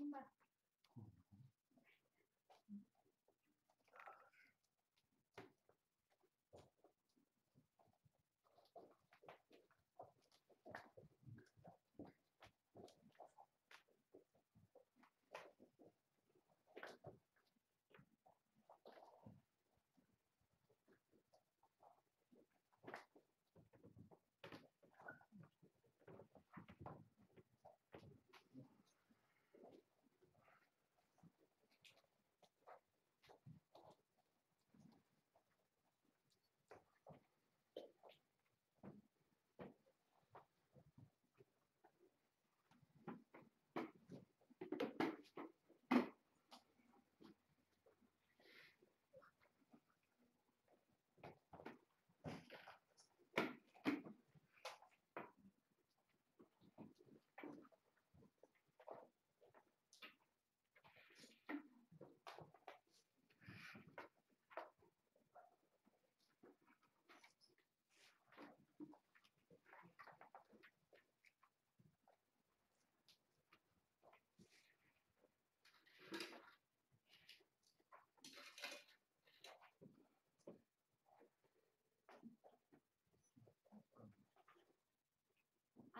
Gracias.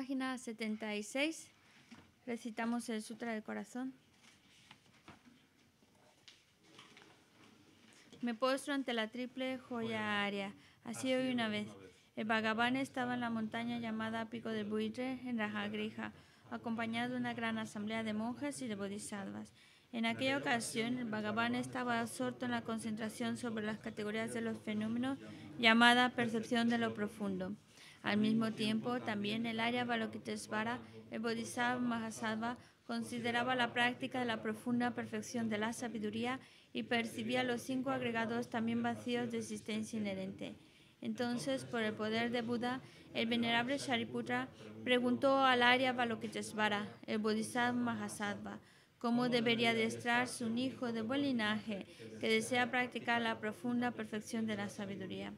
página 76, recitamos el Sutra del Corazón. Me postro ante la triple joya área. Así hoy una vez. El Bhagavan estaba en la montaña llamada Pico del Buitre, en Rajagrija, acompañado de una gran asamblea de monjas y de bodhisattvas. En aquella ocasión, el Bhagavan estaba absorto en la concentración sobre las categorías de los fenómenos llamada percepción de lo profundo. Al mismo tiempo, también el área Balokitesvara, el Bodhisattva Mahasattva, consideraba la práctica de la profunda perfección de la sabiduría y percibía los cinco agregados también vacíos de existencia inherente. Entonces, por el poder de Buda, el venerable Shariputra preguntó al Arya balokitesvara, el Bodhisattva Mahasattva, cómo debería adiestrarse un hijo de buen linaje que desea practicar la profunda perfección de la sabiduría.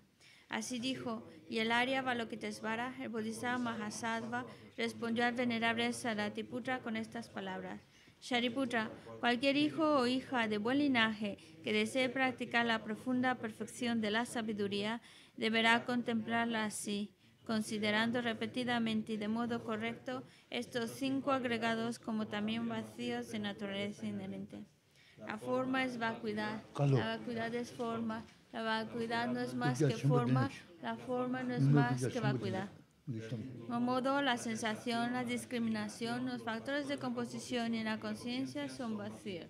Así dijo, y el Arya Balokitesvara, el Bodhisattva Mahasattva, respondió al venerable Saratiputra con estas palabras. Shariputra, cualquier hijo o hija de buen linaje que desee practicar la profunda perfección de la sabiduría deberá contemplarla así, considerando repetidamente y de modo correcto estos cinco agregados como también vacíos de naturaleza inherente. La forma es vacuidad, la vacuidad es forma, la vacuidad no es más que forma, la forma no es más que vacuidad. Como modo, la sensación, la discriminación, los factores de composición y la conciencia son vacíos.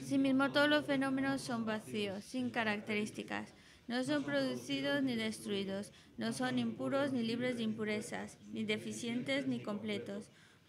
Asimismo, todos los fenómenos son vacíos, sin características. No son producidos ni destruidos, no son impuros ni libres de impurezas, ni deficientes ni completos.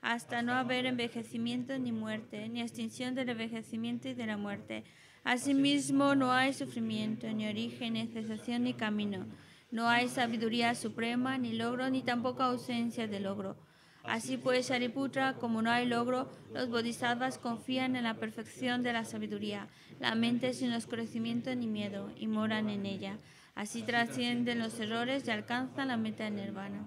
hasta no haber envejecimiento ni muerte, ni extinción del envejecimiento y de la muerte. Asimismo, no hay sufrimiento, ni origen, ni cesación, ni camino. No hay sabiduría suprema, ni logro, ni tampoco ausencia de logro. Así pues, Ariputra, como no hay logro, los bodhisattvas confían en la perfección de la sabiduría, la mente sin oscurecimiento ni miedo, y moran en ella. Así trascienden los errores y alcanzan la meta nirvana.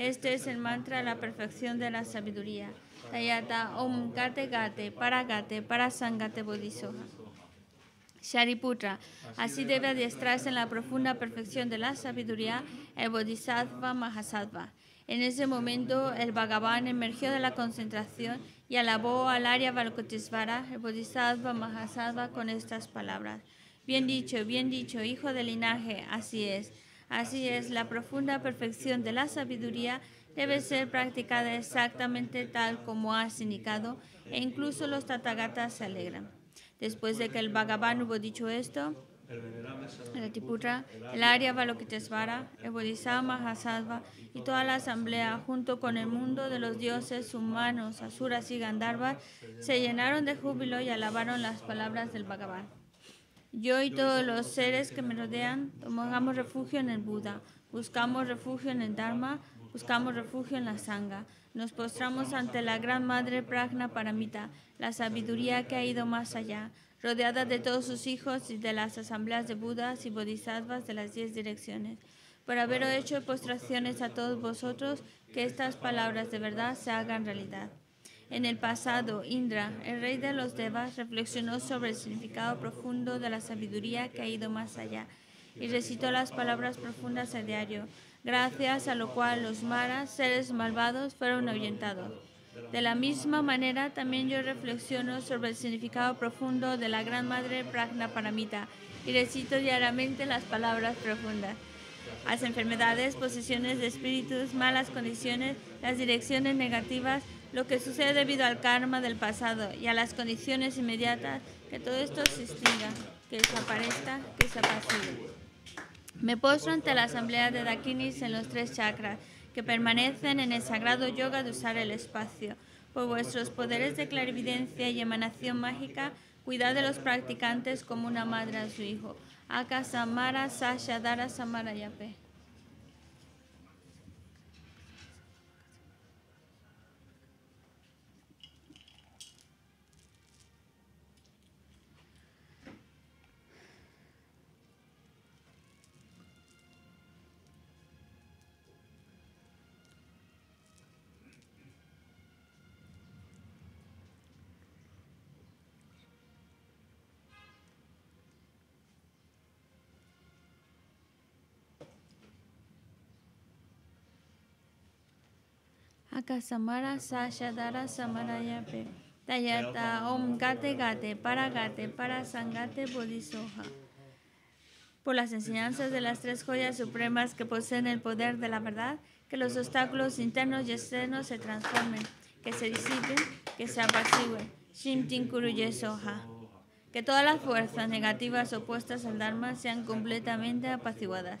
Este es el mantra de la perfección de la sabiduría. Tayata Om Gate Gate Paragate Parasangate Bodhisoha. Shariputra, así debe adiestrarse en la profunda perfección de la sabiduría el Bodhisattva Mahasattva. En ese momento, el Bhagavan emergió de la concentración y alabó al Arya Valkotisvara, el Bodhisattva Mahasattva, con estas palabras. Bien dicho, bien dicho, hijo del linaje, así es. Así es, la profunda perfección de la sabiduría debe ser practicada exactamente tal como has indicado, e incluso los tatagatas se alegran. Después de que el Bhagavan hubo dicho esto, el Tiputra, el Arya Balokitesvara, el Bodhisattva Mahasattva y toda la asamblea, junto con el mundo de los dioses humanos, asuras y gandharvas, se llenaron de júbilo y alabaron las palabras del Bhagavan. Yo y todos los seres que me rodean tomamos refugio en el Buda, buscamos refugio en el Dharma, buscamos refugio en la Sangha. Nos postramos ante la Gran Madre Pragna Paramita, la sabiduría que ha ido más allá, rodeada de todos sus hijos y de las asambleas de Budas y Bodhisattvas de las diez direcciones. Por haber hecho postraciones a todos vosotros, que estas palabras de verdad se hagan realidad. En el pasado, Indra, el rey de los Devas, reflexionó sobre el significado profundo de la sabiduría que ha ido más allá y recitó las palabras profundas a diario, gracias a lo cual los maras, seres malvados, fueron ahuyentados. De la misma manera, también yo reflexiono sobre el significado profundo de la Gran Madre Pragna Paramita y recito diariamente las palabras profundas. Las enfermedades, posesiones de espíritus, malas condiciones, las direcciones negativas, lo que sucede debido al karma del pasado y a las condiciones inmediatas, que todo esto se extinga, que desaparezca, que se apacible. Me postro ante la asamblea de Dakinis en los tres chakras, que permanecen en el sagrado yoga de usar el espacio. Por vuestros poderes de clarividencia y emanación mágica, cuidad de los practicantes como una madre a su hijo. Aka Samara Sasha Dara Samara Yapé. para Por las enseñanzas de las tres joyas supremas que poseen el poder de la verdad, que los obstáculos internos y externos se transformen, que se disipen, que se apacigüen. Kuru Que todas las fuerzas negativas opuestas al Dharma sean completamente apaciguadas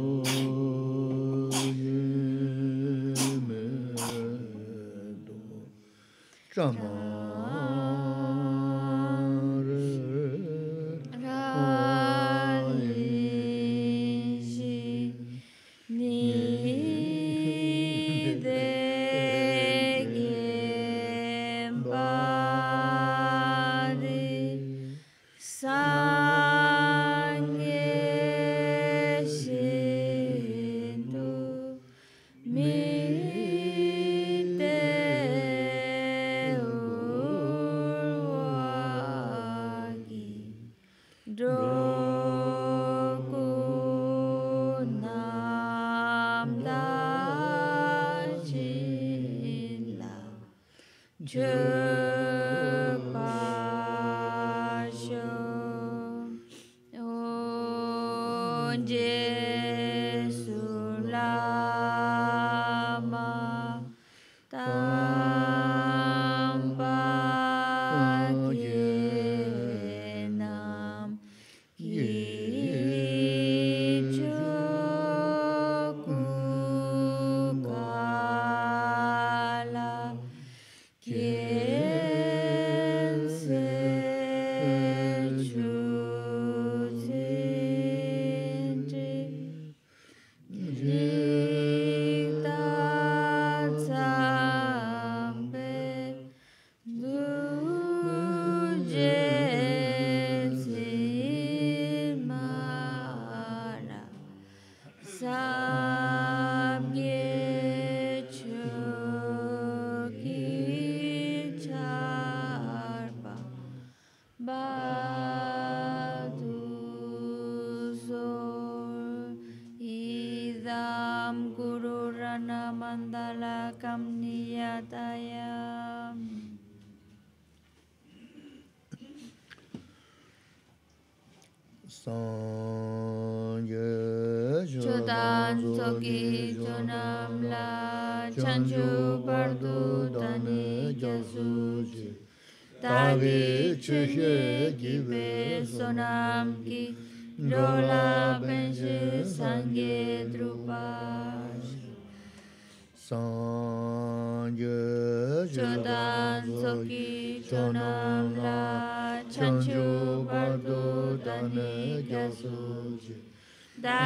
这么。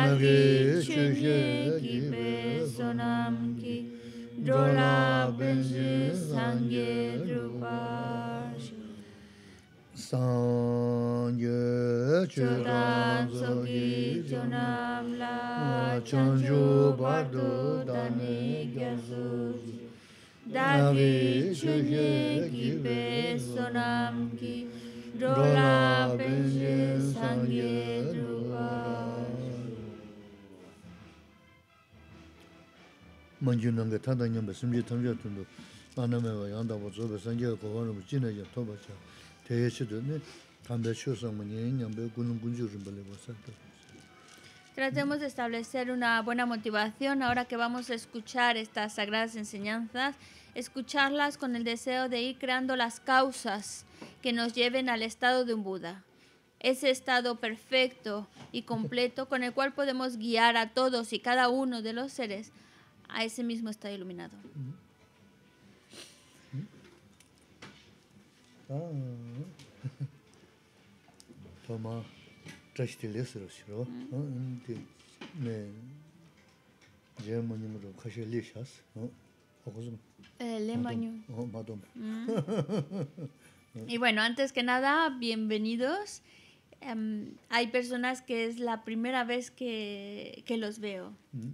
Marie. Tratemos de establecer una buena motivación ahora que vamos a escuchar estas sagradas enseñanzas, escucharlas con el deseo de ir creando las causas que nos lleven al estado de un Buda, ese estado perfecto y completo con el cual podemos guiar a todos y cada uno de los seres a ese mismo está iluminado. Mm-hmm. Mm-hmm. Ah. Toma, Y bueno, antes que nada, bienvenidos. Em, hay personas que es la primera vez que, los veo. Mm.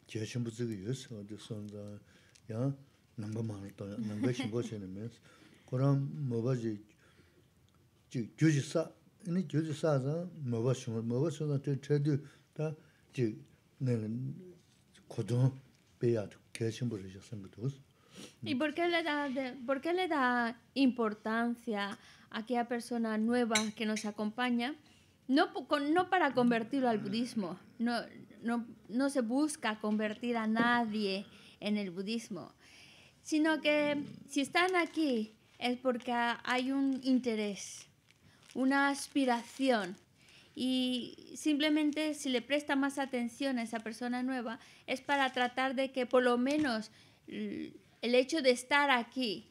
¿Y por qué, le da importancia a aquella persona nueva que nos acompaña? No, no para convertirlo al budismo, no, no, se busca convertir a nadie en el budismo, sino que si están aquí es porque hay un interés, una aspiración. Y simplemente si le presta más atención a esa persona nueva es para tratar de que por lo menos el hecho de estar aquí,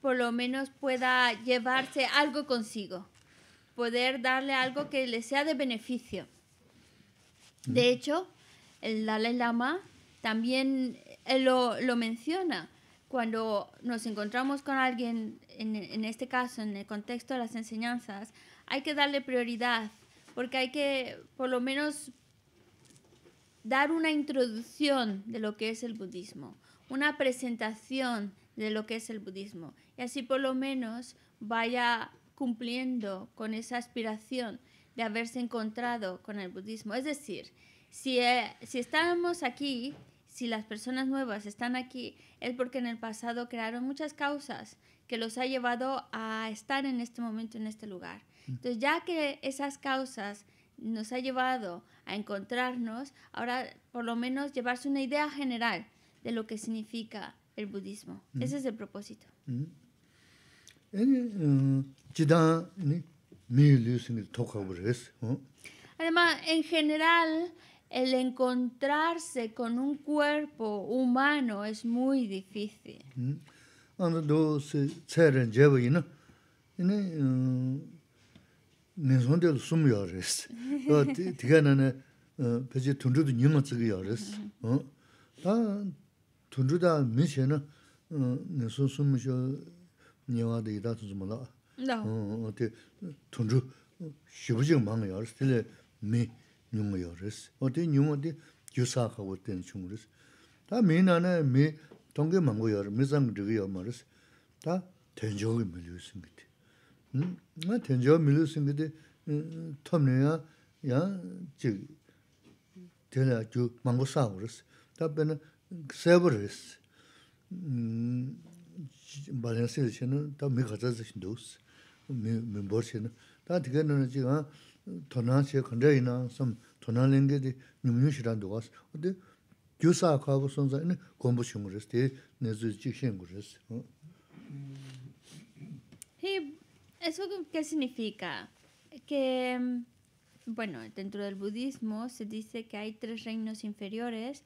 por lo menos pueda llevarse algo consigo, poder darle algo que le sea de beneficio. De hecho, el Dalai Lama también eh, lo, menciona. Cuando nos encontramos con alguien, en, en, este caso, en el contexto de las enseñanzas, hay que darle prioridad, porque hay que por lo menos dar una introducción de lo que es el budismo, una presentación de lo que es el budismo, y así por lo menos vaya cumpliendo con esa aspiración haberse encontrado con el budismo. Es decir, si, eh, si estamos aquí, si las personas nuevas están aquí, es porque en el pasado crearon muchas causas que los ha llevado a estar en este momento, en este lugar. Mm. Entonces, ya que esas causas nos ha llevado a encontrarnos, ahora por lo menos llevarse una idea general de lo que significa el budismo. Mm. Ese es el propósito. Mm. Eh, Además, 토카브레스 어 el encontrarse con 엘 엔콘트라르세 humano es muy difícil. ཁྱི ཕྱད མམ གསྲ གསྲ གསྲ གསྲ གསྲ གསྲ གསྲ གསྲ གསྲ གསྲ གསྲ གསྲ གསྲ གསྲ གསྲ གསྲ གསྲ 니와데 གསྲ 어때 돈주 쉬부지가 많아요. 근데 미 뉴머요. 어때 뉴모데 교사하고 된 중으로스. 다 메나네 메 동게 망고요. 미상 드기요 말스. 다 된적이 밀려있는 응? 나 된적 밀려있는 게 톰네야 야즉 되나 주 망고 사고스. 답변은 세버스. 음. 발렌스에서는 다 미가자서 신도스. 멤버시는 la ¿eso qué significa? Que, bueno, dentro del budismo se dice que hay tres reinos inferiores.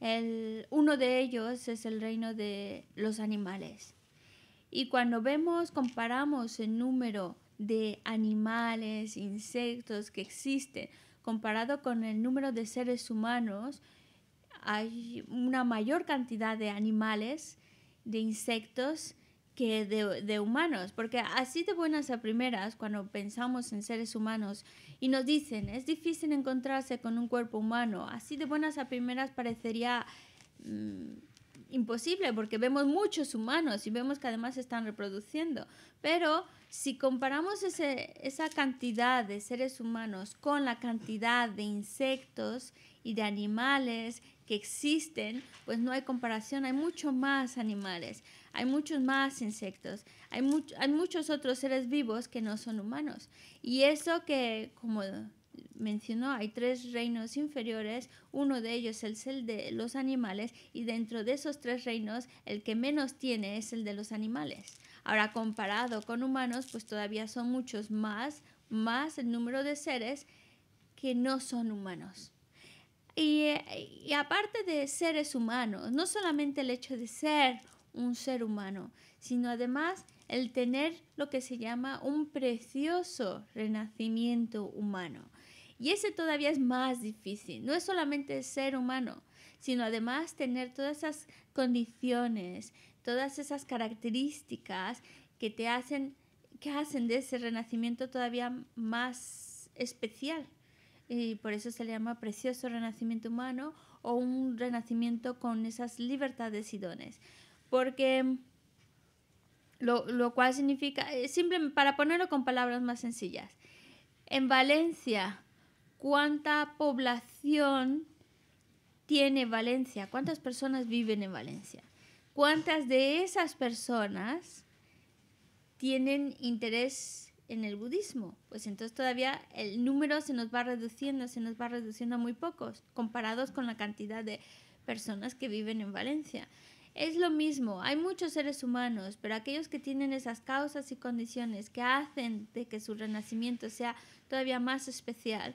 El, uno de ellos es el reino de los animales. Y cuando vemos, comparamos el número de animales, insectos que existen, comparado con el número de seres humanos, hay una mayor cantidad de animales, de insectos, que de, humanos, porque así de buenas a primeras, cuando pensamos en seres humanos y nos dicen, es difícil encontrarse con un cuerpo humano, así de buenas a primeras parecería... Mm, imposible porque vemos muchos humanos y vemos que además se están reproduciendo. Pero si comparamos esa cantidad de seres humanos con la cantidad de insectos y de animales que existen, pues no hay comparación. Hay mucho más animales, hay muchos más insectos, hay, hay muchos otros seres vivos que no son humanos. Y eso que, como mencionó, hay tres reinos inferiores, uno de ellos es el de los animales y dentro de esos tres reinos el que menos tiene es el de los animales. Ahora comparado con humanos, pues todavía son muchos más, más el número de seres que no son humanos. Y, y aparte de seres humanos, no solamente el hecho de ser un ser humano, sino además el tener lo que se llama un precioso renacimiento humano. Y ese todavía es más difícil. No es solamente ser humano, sino además tener todas esas condiciones, todas esas características que te hacen, que hacen de ese renacimiento todavía más especial. Y por eso se le llama precioso renacimiento humano o un renacimiento con esas libertades y dones. Porque lo, lo cual significa, eh, simplemente para ponerlo con palabras más sencillas, en Valencia cuánta población tiene Valencia, cuántas personas viven en Valencia, cuántas de esas personas tienen interés en el budismo. Pues entonces todavía el número se nos va reduciendo, se nos va reduciendo a muy pocos, comparados con la cantidad de personas que viven en Valencia. Es lo mismo, hay muchos seres humanos, pero aquellos que tienen esas causas y condiciones que hacen de que su renacimiento sea todavía más especial,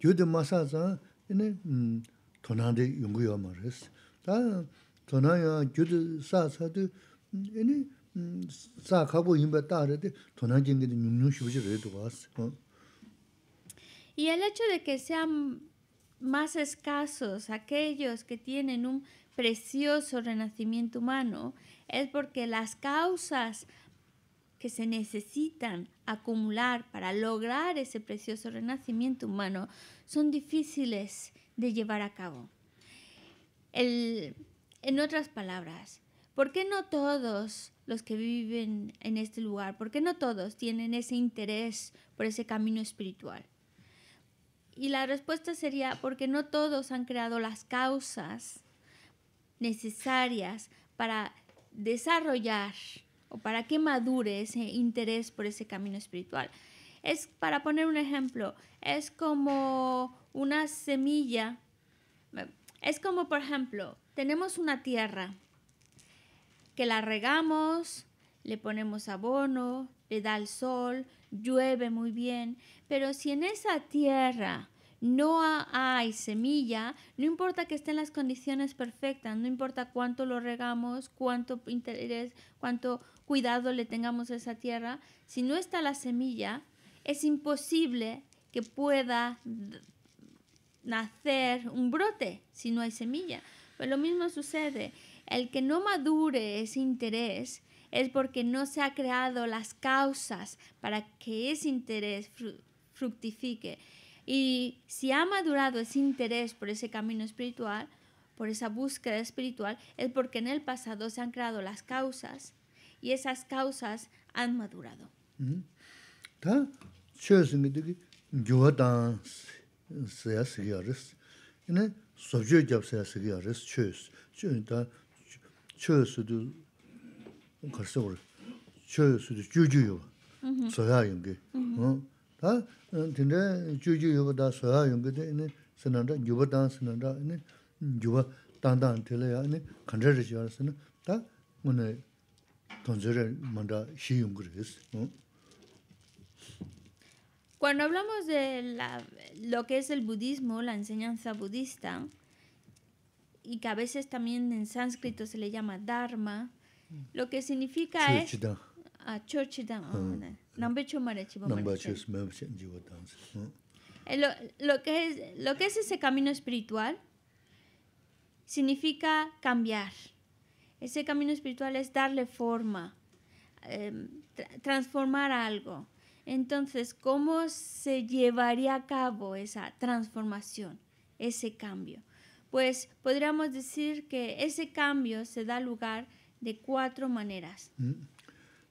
Y el hecho de que sean más escasos aquellos que tienen un precioso renacimiento humano es porque las causas que se necesitan acumular para lograr ese precioso renacimiento humano son difíciles de llevar a cabo. en otras palabras, ¿por qué no todos los que viven en este lugar, por qué no todos tienen ese interés por ese camino espiritual? Y la respuesta sería porque no todos han creado las causas necesarias para desarrollar o para que madure ese interés por ese camino espiritual. Es, para poner un ejemplo, es como una semilla, es como, por ejemplo, tenemos una tierra que la regamos, le ponemos abono, le da el sol, llueve muy bien, pero si en esa tierra no hay semilla, no importa que esté en las condiciones perfectas, no importa cuánto lo regamos, cuánto interés, cuánto cuidado le tengamos a esa tierra, si no está la semilla, es imposible que pueda nacer un brote si no hay semilla. Pues lo mismo sucede, el que no madure ese interés es porque no se ha creado las causas para que ese interés fructifique. Y si ha madurado ese interés por ese camino espiritual, por esa búsqueda espiritual, es porque en el pasado se han creado las causas y esas causas han madurado. Cuando hablamos de lo que es el budismo, la enseñanza budista, y que a veces también en sánscrito se le llama dharma, lo que significa es lo que es ese camino espiritual significa cambiar ese camino espiritual es darle forma em, transformar algo entonces cómo se llevaría a cabo esa transformación ese cambio pues podríamos decir que ese cambio se da lugar de cuatro maneras mm.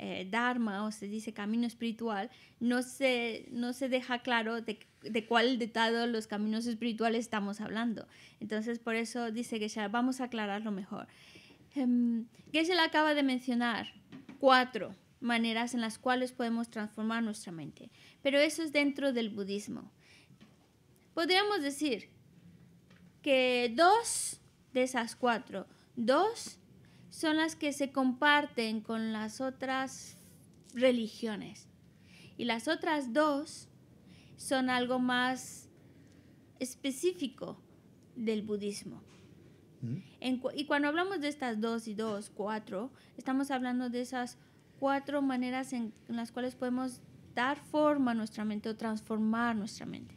Eh, Dharma o se dice camino espiritual, no se, no se deja claro de, cuál de todos los caminos espirituales estamos hablando. Entonces, por eso dice que ya vamos a aclararlo mejor. que se la acaba de mencionar cuatro maneras en las cuales podemos transformar nuestra mente, pero eso es dentro del budismo. Podríamos decir que dos de esas cuatro, dos son las que se comparten con las otras religiones. Y las otras dos son algo más específico del budismo. Mm. y cuando hablamos de estas dos y dos, cuatro, estamos hablando de esas cuatro maneras en, las cuales podemos dar forma a nuestra mente o transformar nuestra mente.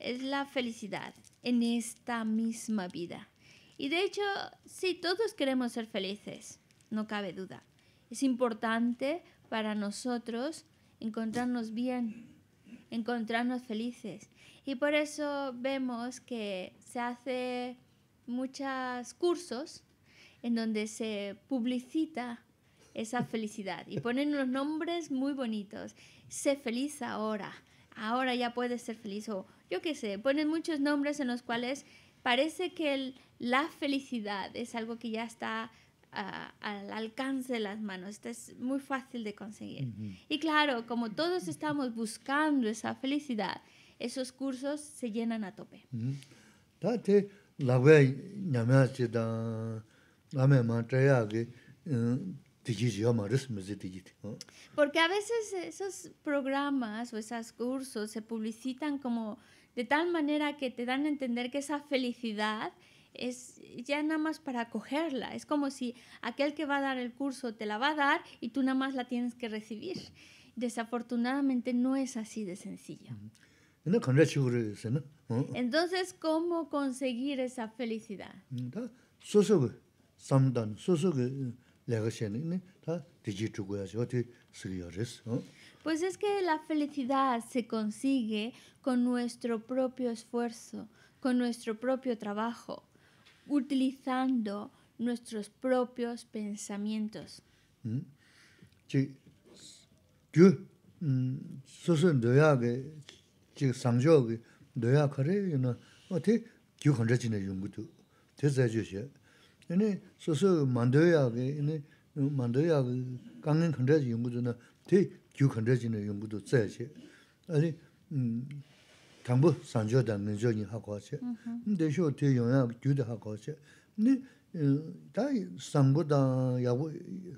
es la felicidad en esta misma vida. Y de hecho, sí, todos queremos ser felices, no cabe duda. Es importante para nosotros encontrarnos bien, encontrarnos felices. Y por eso vemos que se hace muchos cursos en donde se publicita esa felicidad y ponen unos nombres muy bonitos. Sé feliz ahora, ahora ya puedes ser feliz o yo qué sé, ponen muchos nombres en los cuales parece que la felicidad es algo que ya está ah, al alcance de las manos, Esto es muy fácil de conseguir. Y claro, como todos estamos buscando esa felicidad, esos cursos se llenan a tope. Eh, Porque a veces esos programas o esos cursos se publicitan como de tal manera que te dan a entender que esa felicidad es ya nada más para cogerla. Es como si aquel que va a dar el curso te la va a dar y tú nada más la tienes que recibir. Desafortunadamente no es así de sencillo. Mm-hmm. Mm-hmm. Entonces, ¿cómo conseguir esa felicidad? Mm-hmm. Pues es que la felicidad se consigue con nuestro propio esfuerzo, con nuestro propio trabajo, utilizando nuestros propios pensamientos. Mm. chik gyu susun doya ge chik samjo ge doya kare yuna o te gyu khanda chine yungudu te zayjo she yune susu mandoya ge yune mandoya ge kangen khanda yungudu na te gyū khandrā jī 아니 yungu dō tsā yā chē. Ani, thāngbō sāngchō dā ngā chō yī hā kua chē. Ndē shō tē yōng yā gyū dā hā kua chē. Nī, tā yī sāngbō dā yā bō,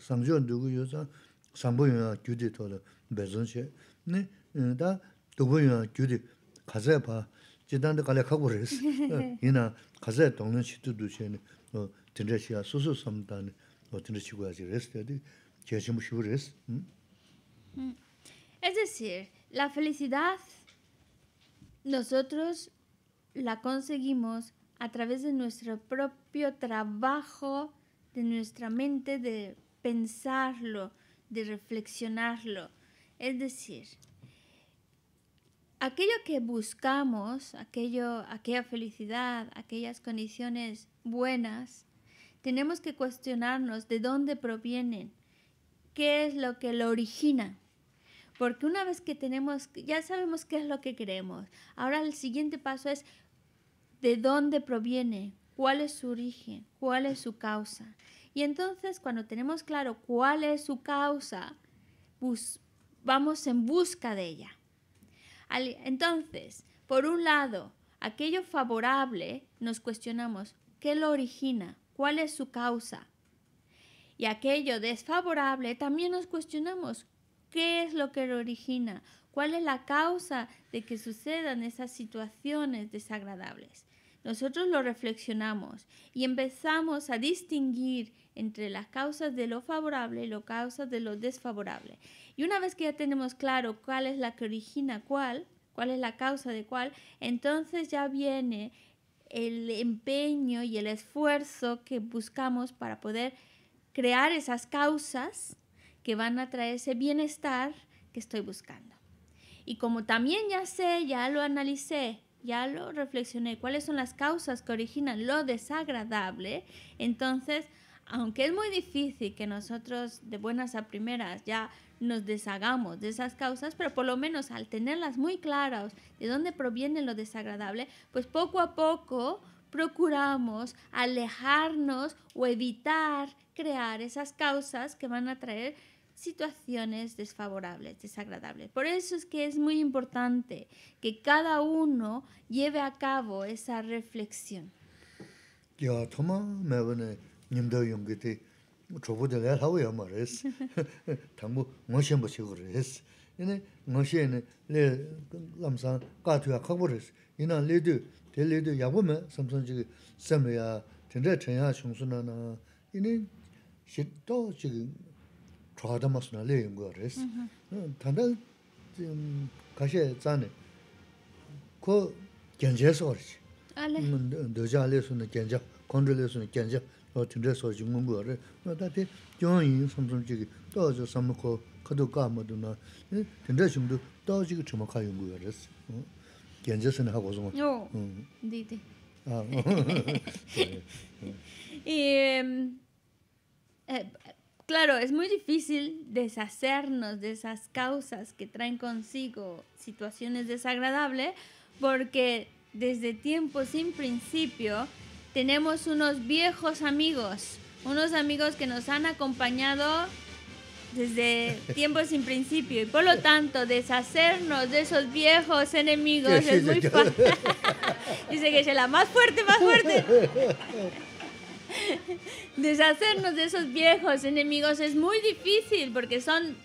sāngchō dō gu yō tsā, sāngbō yōng yā gyū dī tō dā bē zhōng chē. Nī, tā Es decir, la felicidad nosotros la conseguimos a través de nuestro propio trabajo, de nuestra mente, de pensarlo, de reflexionarlo. Es decir, aquello que buscamos, aquella felicidad, aquellas condiciones buenas, tenemos que cuestionarnos de dónde provienen, qué es lo que lo origina. Porque una vez que tenemos, ya sabemos qué es lo que queremos. Ahora el siguiente paso es de dónde proviene, cuál es su origen, cuál es su causa. Y entonces cuando tenemos claro cuál es su causa, pues vamos en busca de ella. Entonces, por un lado, aquello favorable, nos cuestionamos, ¿qué lo origina? ¿Cuál es su causa? Y aquello desfavorable, también nos cuestionamos, ¿Qué es lo que lo origina? ¿Cuál es la causa de que sucedan esas situaciones desagradables? Nosotros lo reflexionamos y empezamos a distinguir entre las causas de lo favorable y las causas de lo desfavorable. Y una vez que ya tenemos claro cuál es la que origina cuál, cuál es la causa de cuál, entonces ya viene el empeño y el esfuerzo que buscamos para poder crear esas causas que van a traer ese bienestar que estoy buscando. Y como también ya sé, ya lo analicé, ya lo reflexioné, cuáles son las causas que originan lo desagradable, entonces, aunque es muy difícil que nosotros de buenas a primeras ya nos deshagamos de esas causas, pero por lo menos al tenerlas muy claras de dónde proviene lo desagradable, pues poco a poco procuramos alejarnos o evitar crear esas causas que van a traer situaciones desfavorables, desagradables. Por eso es que es muy importante que cada uno lleve a cabo esa reflexión. 알다못으나 레용 거레스. 음. 단단 지금 다시 앉아. 그거 견제해서 알레. 근데 너저 아래에서는 견제 컨트롤에서는 견제 너들에서 그러지. 문거를. 나한테 교인 상품들이 또 아주 삼목 까모도나 모두나 진라심도 다시 그 주목할 연구가 응? 견제선을 하고서는. 아. claro, es muy difícil deshacernos de esas causas que traen consigo situaciones desagradables porque desde tiempo sin principio tenemos unos viejos amigos, unos amigos que nos han acompañado desde tiempo sin principio y por lo tanto deshacernos de esos viejos enemigos es muy fácil. Dice que es la más fuerte, más fuerte. Deshacernos de esos viejos enemigos es muy difícil porque son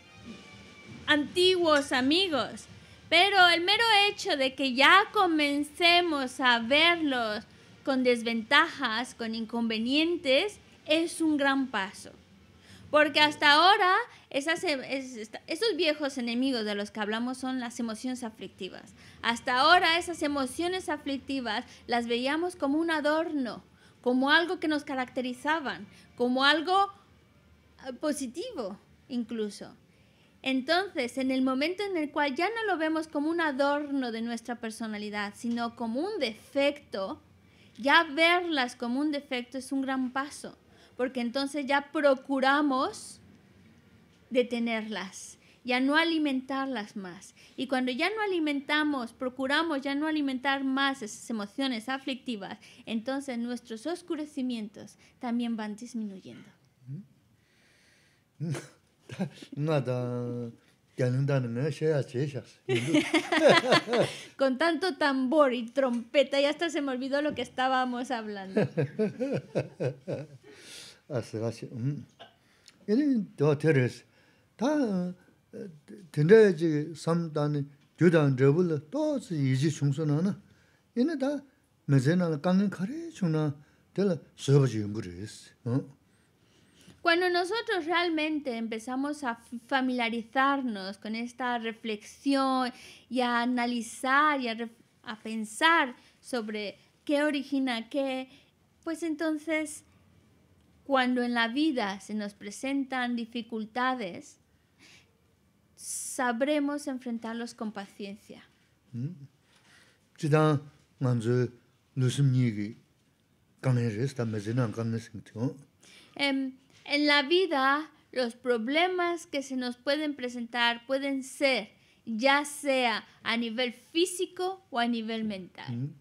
antiguos amigos. Pero el mero hecho de que ya comencemos a verlos con desventajas, con inconvenientes, es un gran paso. Porque hasta ahora em, esos viejos enemigos de los que hablamos son las emociones aflictivas. Hasta ahora esas emociones aflictivas las veíamos como un adorno, como algo que nos caracterizaban, como algo eh, positivo incluso. Entonces, en el momento en el cual ya no lo vemos como un adorno de nuestra personalidad, sino como un defecto, ya verlas como un defecto es un gran paso, porque entonces ya procuramos detenerlas ya no alimentarlas más. Y cuando ya no alimentamos, procuramos ya no alimentar más esas emociones aflictivas, entonces nuestros oscurecimientos también van disminuyendo. Con tanto tambor y trompeta, ya hasta se me olvidó lo que estábamos hablando. Cuando nosotros realmente empezamos a familiarizarnos con esta reflexión y a analizar y a pensar sobre qué origina qué, pues entonces cuando en la vida se nos presentan dificultades, sabremos enfrentarlos con paciencia. Mm. Em, en la vida los problemas que se nos pueden presentar pueden ser ya sea a nivel físico o a nivel mental. Mm.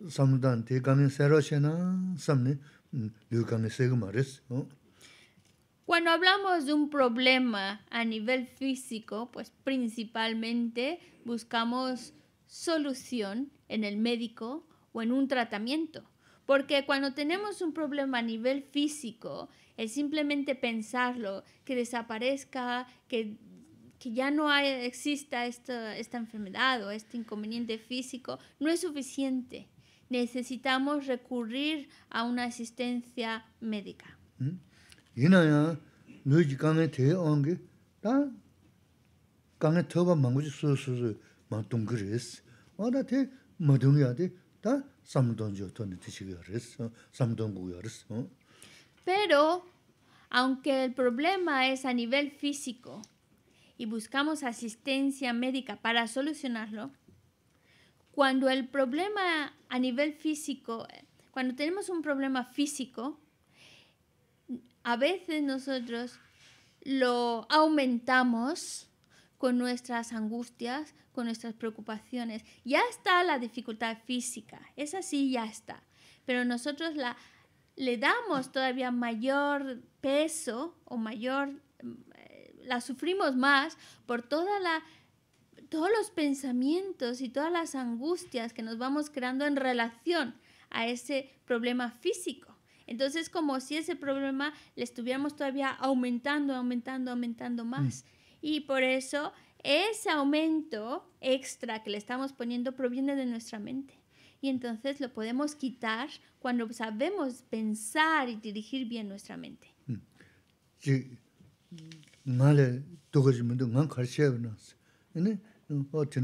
Cuando hablamos de un problema a nivel físico, pues principalmente buscamos solución en el médico o en un tratamiento. Porque cuando tenemos un problema a nivel físico, el simplemente pensarlo, que desaparezca, que, que ya no exista esta, esta enfermedad o este inconveniente físico, no es suficiente necesitamos recurrir a una asistencia médica. Pero aunque el problema es a nivel físico y buscamos asistencia médica para solucionarlo, cuando el problema a nivel físico, cuando tenemos un problema físico, a veces nosotros lo aumentamos con nuestras angustias, con nuestras preocupaciones. Ya está la dificultad física, esa sí ya está, pero nosotros la, le damos todavía mayor peso o mayor, eh, la sufrimos más por toda la todos los pensamientos y todas las angustias que nos vamos creando en relación a ese problema físico. Entonces, como si ese problema le estuviéramos todavía aumentando, aumentando, aumentando mm. más. Y por eso ese aumento extra que le estamos poniendo proviene de nuestra mente. Y entonces lo podemos quitar cuando sabemos pensar y dirigir bien nuestra mente. Mm. Sí. Porque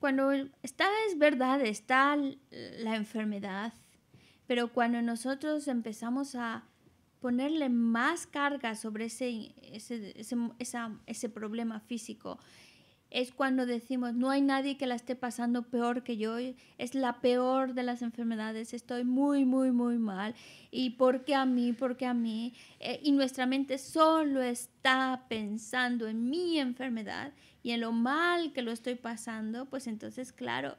cuando está es verdad, está la enfermedad, pero cuando nosotros empezamos a ponerle más carga sobre ese, ese, problema físico, es cuando decimos, no hay nadie que la esté pasando peor que yo, es la peor de las enfermedades, estoy muy, muy, muy mal, y ¿por qué a mí? ¿Por qué a mí? Eh, y nuestra mente solo está pensando en mi enfermedad y en lo mal que lo estoy pasando, pues entonces, claro,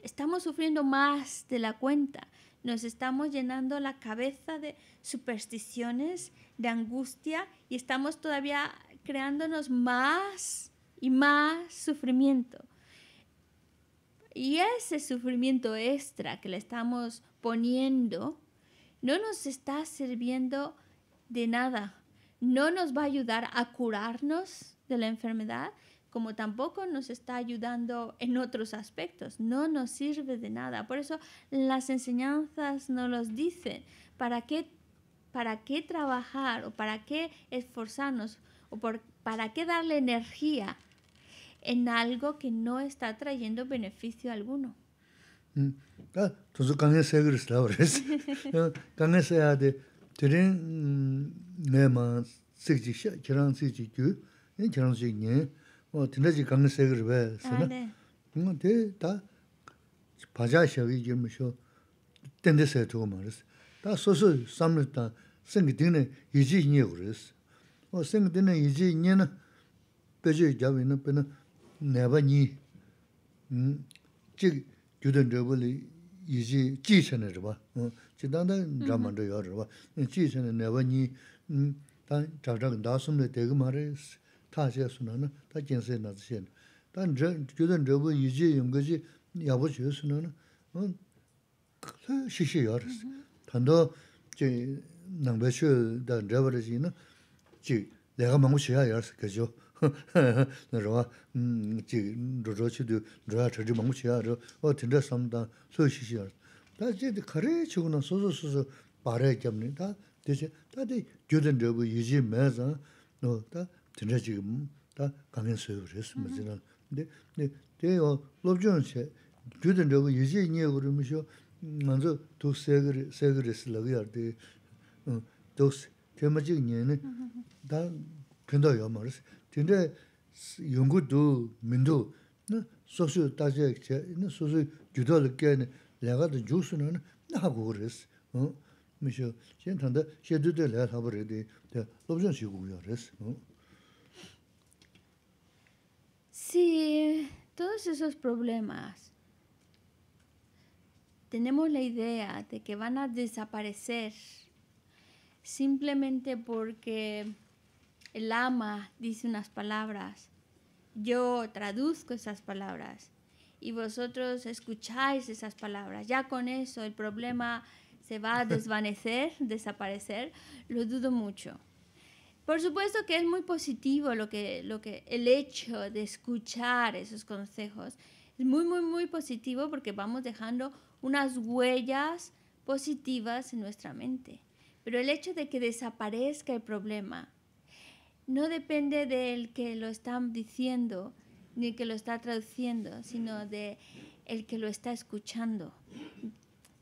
estamos sufriendo más de la cuenta. Nos estamos llenando la cabeza de supersticiones, de angustia y estamos todavía creándonos más y más sufrimiento. Y ese sufrimiento extra que le estamos poniendo no nos está sirviendo de nada. No nos va a ayudar a curarnos de la enfermedad, como tampoco nos está ayudando en otros aspectos. No nos sirve de nada. Por eso las enseñanzas nos los dicen. ¿Para qué, para qué trabajar o para qué esforzarnos o para qué darle energía en algo que no está trayendo beneficio alguno? Mm. Ah, 어 진짜지 강세를 왜 쓰나? 뭔가 대다 바자셔이 좀 쉬어. 된데서 두고 말았어. 다 소소 삼르다 생기 되네 이제 이제 그랬어. 어 생기 되네 이제 이제는 배제 잡이는 배나 내바니 음즉 교단 접을 이제 지천에 줘 봐. 어 지단다 잠만도 여러 봐. 지천에 내바니 대고 말했어. tāxia suna nā, tā jīnsay nā tsa xēn. Tā jīdān rīpa yīji yunga jī yāpa chīya suna nā, tā xīxī yā rīs. Tāndō jī nāngbā chū dā rīpa rīs yī nā, jī lēgā māngu chīya yā rīs kā chīyō. Nā rīwa jī rūrō 진짜 지금 다 강연 수업을 했습니다. 근데 근데 대요 로브존스 주든 저거 유지 이해 그러면서 먼저 두 세그리 세그리스라고 할때 도스 테마직 년에 다 근도요 말스 근데 연구도 민도 소수 따지에 있는 소수 규도를 깨는 내가도 주스는 나하고 그랬어 어 미셔 젠탄데 셰드데 레하버레디 데 로브존 시구요 어 Sí, todos esos problemas. Tenemos la idea de que van a desaparecer simplemente porque el ama dice unas palabras. Yo traduzco esas palabras y vosotros escucháis esas palabras. Ya con eso el problema se va a desvanecer, desaparecer. Lo dudo mucho. Por supuesto que es muy positivo lo que, lo que, el hecho de escuchar esos consejos. Es muy, muy, muy positivo porque vamos dejando unas huellas positivas en nuestra mente. Pero el hecho de que desaparezca el problema no depende del que lo está diciendo ni del que lo está traduciendo, sino de el que lo está escuchando.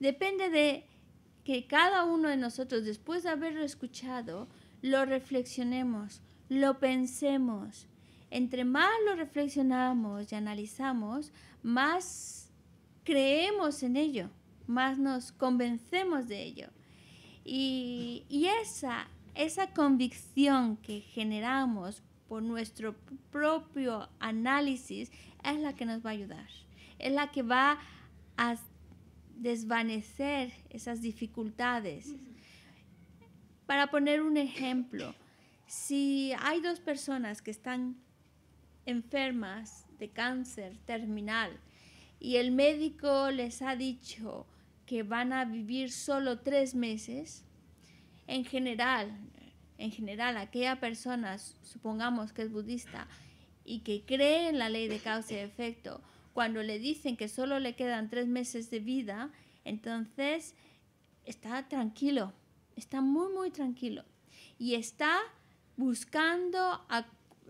Depende de que cada uno de nosotros, después de haberlo escuchado, lo reflexionemos, lo pensemos. Entre más lo reflexionamos y analizamos, más creemos en ello, más nos convencemos de ello. Y, esa, esa convicción que generamos por nuestro propio análisis es la que nos va a ayudar, es la que va a desvanecer esas dificultades. Para poner un ejemplo, si hay dos personas que están enfermas de cáncer terminal y el médico les ha dicho que van a vivir solo tres meses, en general, en general, aquella persona, supongamos que es budista y que cree en la ley de causa y efecto, cuando le dicen que solo le quedan tres meses de vida, entonces está tranquilo está muy, muy tranquilo y está buscando,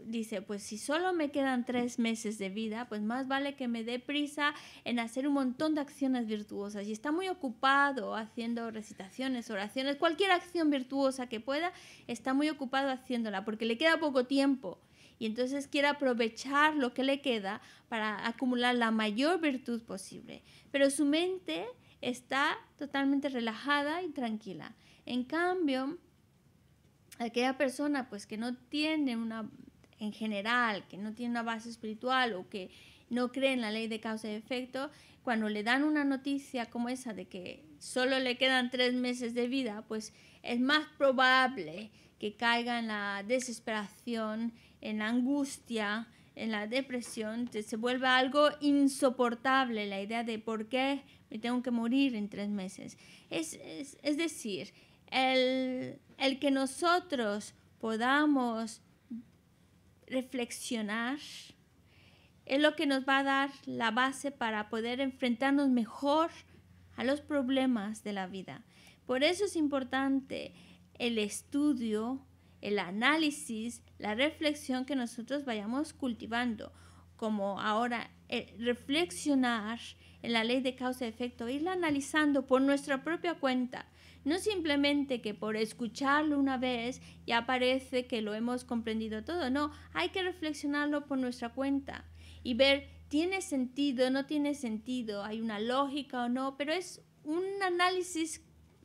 dice, pues si solo me quedan tres meses de vida, pues más vale que me dé prisa en hacer un montón de acciones virtuosas. Y está muy ocupado haciendo recitaciones, oraciones, cualquier acción virtuosa que pueda, está muy ocupado haciéndola porque le queda poco tiempo. Y entonces quiere aprovechar lo que le queda para acumular la mayor virtud posible. Pero su mente está totalmente relajada y tranquila. En cambio, aquella persona pues que no tiene una, en general, que no tiene una base espiritual o que no cree en la ley de causa y efecto, cuando le dan una noticia como esa de que solo le quedan tres meses de vida, pues es más probable que caiga en la desesperación, en la angustia, en la depresión, se vuelve algo insoportable la idea de por qué me tengo que morir en tres meses. Es, es, es decir, el, que nosotros podamos reflexionar es lo que nos va a dar la base para poder enfrentarnos mejor a los problemas de la vida. Por eso es importante el estudio, el análisis, la reflexión que nosotros vayamos cultivando, como ahora eh, reflexionar en la ley de causa y efecto, irla analizando por nuestra propia cuenta, no simplemente que por escucharlo una vez ya parece que lo hemos comprendido todo, no, hay que reflexionarlo por nuestra cuenta y ver, ¿tiene sentido, no tiene sentido, hay una lógica o no? Pero es un análisis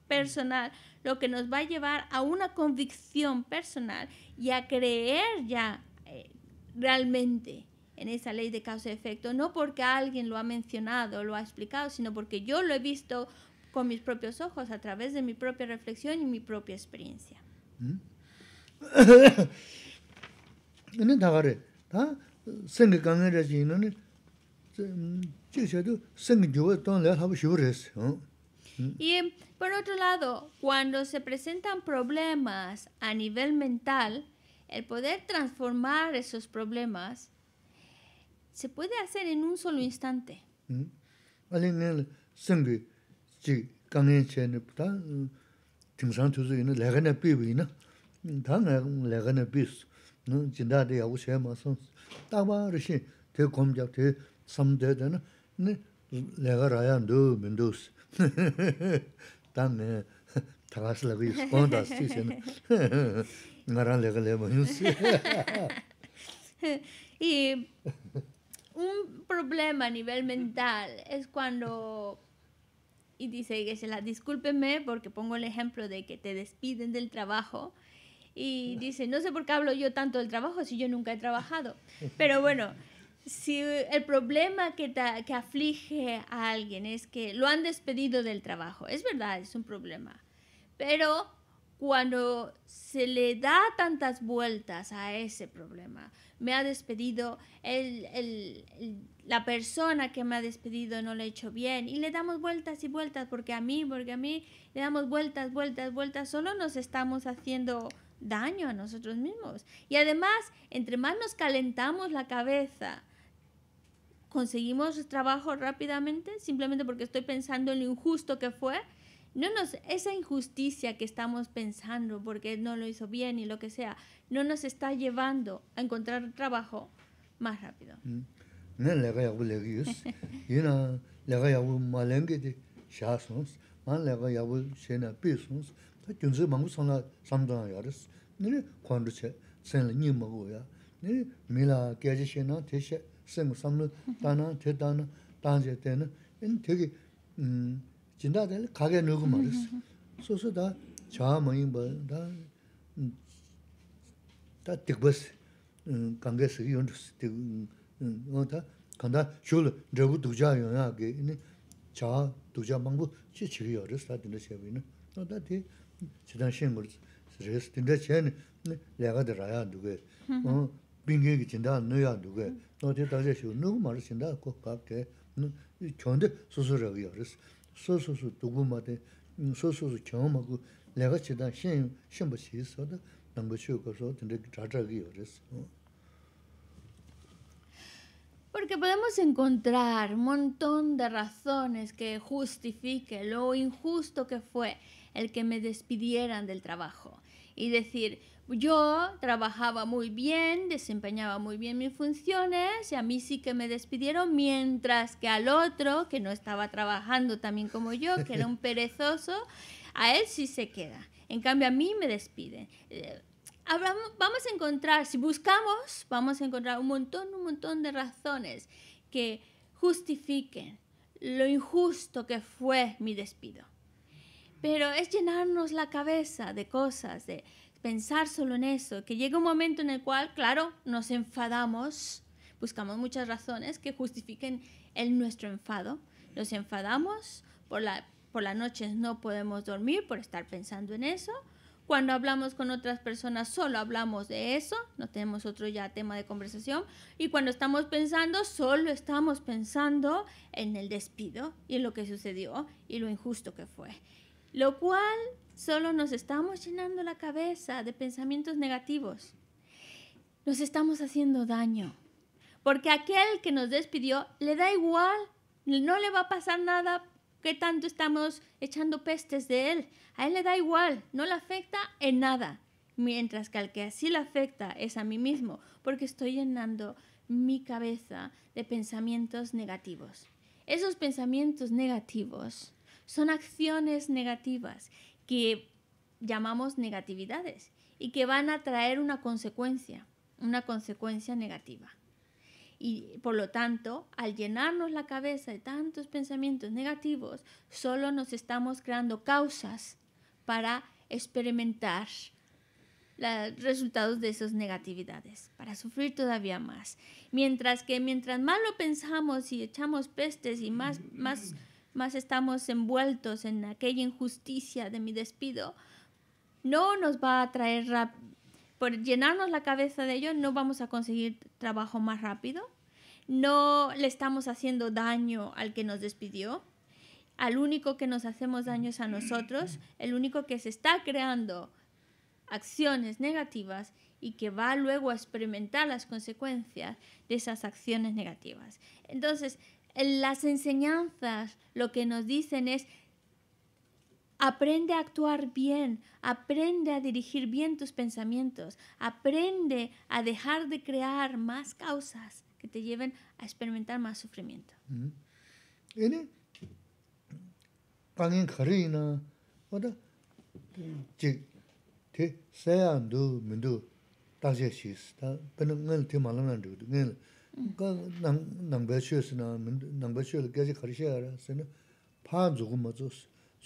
personal lo que nos va a llevar a una convicción personal y a creer ya eh, realmente en esa ley de causa y efecto, no porque alguien lo ha mencionado, o lo ha explicado, sino porque yo lo he visto, con mis propios ojos, a través de mi propia reflexión y mi propia experiencia. ¿Mm? Mm? Y por otro lado, cuando se presentan problemas a nivel mental, el poder transformar esos problemas se puede hacer en un solo instante. ¿Mm? chik kangen che ne un problema a nivel mental es cuando y dice la discúlpeme porque pongo el ejemplo de que te despiden del trabajo. Y dice, no sé por qué hablo yo tanto del trabajo si yo nunca he trabajado. Pero bueno, si el problema que, que aflige a alguien es que lo han despedido del trabajo, es verdad, es un problema. Pero cuando se le da tantas vueltas a ese problema, me ha despedido, el, el la persona que me ha despedido no lo ha hecho bien. Y le damos vueltas y vueltas, porque a mí, porque a mí, le damos vueltas, vueltas, vueltas, solo nos estamos haciendo daño a nosotros mismos. Y además, entre más nos calentamos la cabeza, conseguimos trabajo rápidamente, simplemente porque estoy pensando en lo injusto que fue. No nos, esa injusticia que estamos pensando porque no lo hizo bien y lo que sea, no nos está llevando a encontrar trabajo más rápido. Mm. nā lēgā yāgū lēgī yus, yīnā lēgā yāgū mā lēngi dī shā sūns, mā lēgā yāgū shēnā bī sūns, kuandu chē, sēnā nī māgu yā, nirī mīlā ngāntā kāntā shūla rāvū dukjā yuñā kī inī chā dukjā māngbū chī chī yuñā rīs tā tīndā chē bī nī ngāntā tī chitān shēng gu rīs tīndā chē nī lēgā dā rāyā dukē bīngi kī chindā nūyā dukē ngāntā tā chē shū nūgu mā Porque podemos encontrar un montón de razones que justifiquen lo injusto que fue el que me despidieran del trabajo. Y decir, yo trabajaba muy bien, desempeñaba muy bien mis funciones y a mí sí que me despidieron, mientras que al otro, que no estaba trabajando también como yo, que era un perezoso, a él sí se queda. En cambio, a mí me despiden. Eh, vamos a encontrar, si buscamos, vamos a encontrar un montón, un montón de razones que justifiquen lo injusto que fue mi despido. Pero es llenarnos la cabeza de cosas, de pensar solo en eso, que llega un momento en el cual, claro, nos enfadamos, buscamos muchas razones que justifiquen el nuestro enfado. Nos enfadamos, por, la, por las noches no podemos dormir por estar pensando en eso, cuando hablamos con otras personas solo hablamos de eso, no tenemos otro ya tema de conversación. Y cuando estamos pensando, solo estamos pensando en el despido y en lo que sucedió y lo injusto que fue. Lo cual solo nos estamos llenando la cabeza de pensamientos negativos. Nos estamos haciendo daño. Porque aquel que nos despidió le da igual, no le va a pasar nada ¿Qué tanto estamos echando pestes de él? A él le da igual, no le afecta en nada. Mientras que al que así le afecta es a mí mismo, porque estoy llenando mi cabeza de pensamientos negativos. Esos pensamientos negativos son acciones negativas que llamamos negatividades y que van a traer una consecuencia, una consecuencia negativa. Y por lo tanto, al llenarnos la cabeza de tantos pensamientos negativos, solo nos estamos creando causas para experimentar los resultados de esas negatividades, para sufrir todavía más. Mientras que mientras más lo pensamos y echamos pestes y más, más, más estamos envueltos en aquella injusticia de mi despido, no nos va a traer por llenarnos la cabeza de ello no vamos a conseguir trabajo más rápido, no le estamos haciendo daño al que nos despidió, al único que nos hacemos daño es a nosotros, el único que se está creando acciones negativas y que va luego a experimentar las consecuencias de esas acciones negativas. Entonces, las enseñanzas lo que nos dicen es Aprende a actuar bien, aprende a dirigir bien tus pensamientos, aprende a dejar de crear más causas que te lleven a experimentar más sufrimiento.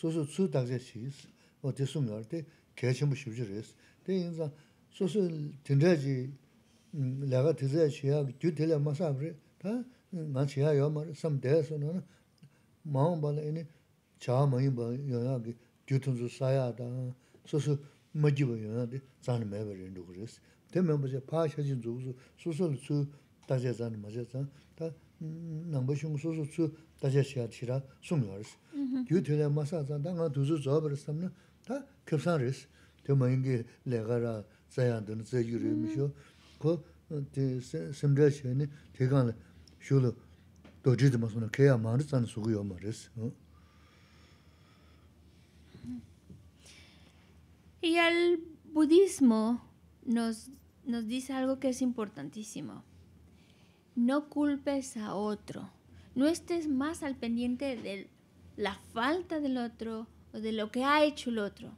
소소 tsū dākzhā shī yīs, wā tī sūm yār, tī kēchī mū shūb chī rī yīs. Tī yīn zā, sōsō tīndrā jī, lā gā tī zā yā shī yā, gyū tī lā mā sāb rī, tā ngā shī yā yā mā rī, sām dē Y el budismo nos, nos dice algo que es importantísimo. No culpes a otro. No estés más al pendiente de la falta del otro o de lo que ha hecho el otro.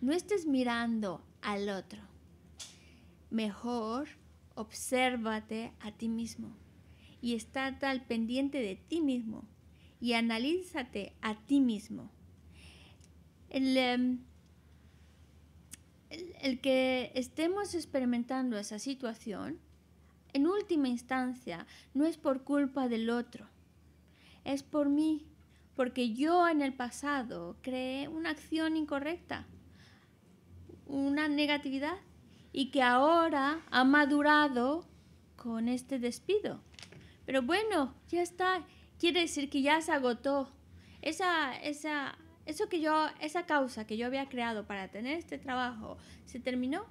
No estés mirando al otro. Mejor obsérvate a ti mismo y está al pendiente de ti mismo y analízate a ti mismo. el, em, que estemos experimentando esa situación en última instancia, no es por culpa del otro, es por mí, porque yo en el pasado creé una acción incorrecta, una negatividad, y que ahora ha madurado con este despido. Pero bueno, ya está, quiere decir que ya se agotó. Esa, esa, eso que yo, esa causa que yo había creado para tener este trabajo se terminó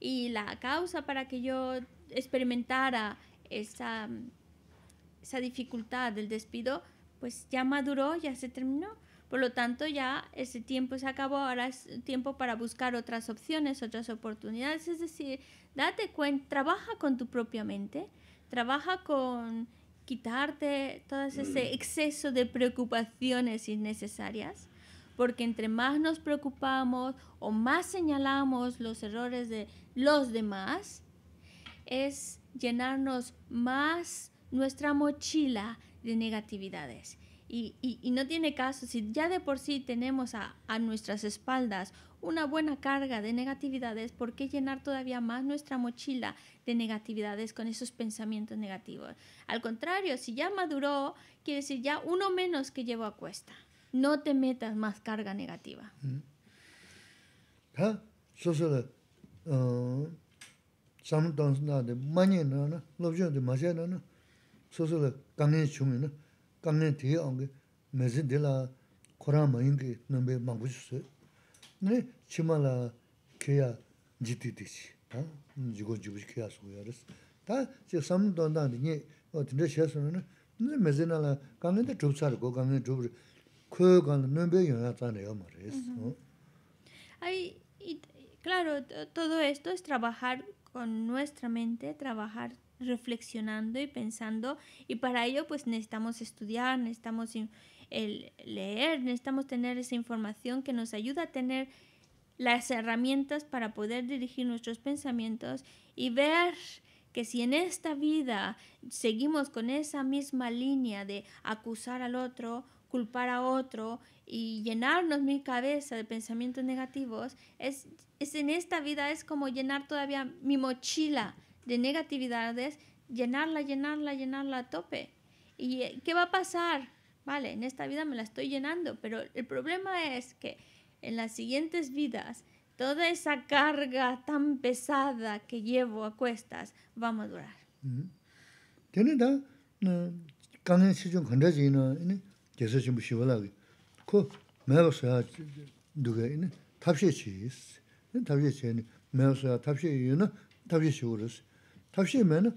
y la causa para que yo experimentara esa, esa dificultad del despido, pues ya maduró, ya se terminó. Por lo tanto, ya ese tiempo se acabó, ahora es tiempo para buscar otras opciones, otras oportunidades. Es decir, date cuenta, trabaja con tu propia mente, trabaja con quitarte todo mm. ese exceso de preocupaciones innecesarias, porque entre más nos preocupamos o más señalamos los errores de los demás, es llenarnos más nuestra mochila de negatividades. Y, no tiene caso, si ya de por sí tenemos a, nuestras espaldas una buena carga de negatividades, ¿por qué llenar todavía más nuestra mochila de negatividades con esos pensamientos negativos? Al contrario, si ya maduró, quiere decir ya uno menos que llevo a cuesta. No te metas más carga negativa. Mm. Ah, shamu tansi naade manye naana, lobzhiyo de mazhe naana, soso la kange chungi na, kange tiye aange, mezi de la koraa mayingi nambe mabuchi se, nani chima la keya jiti tichi, jigo jibuchi keya suguya resi. Claro, todo esto es trabajar con nuestra mente, trabajar reflexionando y pensando y para ello pues necesitamos estudiar, necesitamos el leer, necesitamos tener esa información que nos ayuda a tener las herramientas para poder dirigir nuestros pensamientos y ver que si en esta vida seguimos con esa misma línea de acusar al otro culpar a otro y llenarnos mi cabeza de pensamientos negativos, es, es en esta vida es como llenar todavía mi mochila de negatividades, llenarla, llenarla, llenarla a tope. ¿Y eh, qué va a pasar? Vale, en esta vida me la estoy llenando, pero el problema es que en las siguientes vidas toda esa carga tan pesada que llevo a cuestas va a madurar. Mm -hmm. 계속 좀 shiwa 코 ko mewa saya duga ini tabshe 탑시 isi. Tabshe chi ini mewa saya tabshe iyo na tabshe shi ura isi. Tabshe me na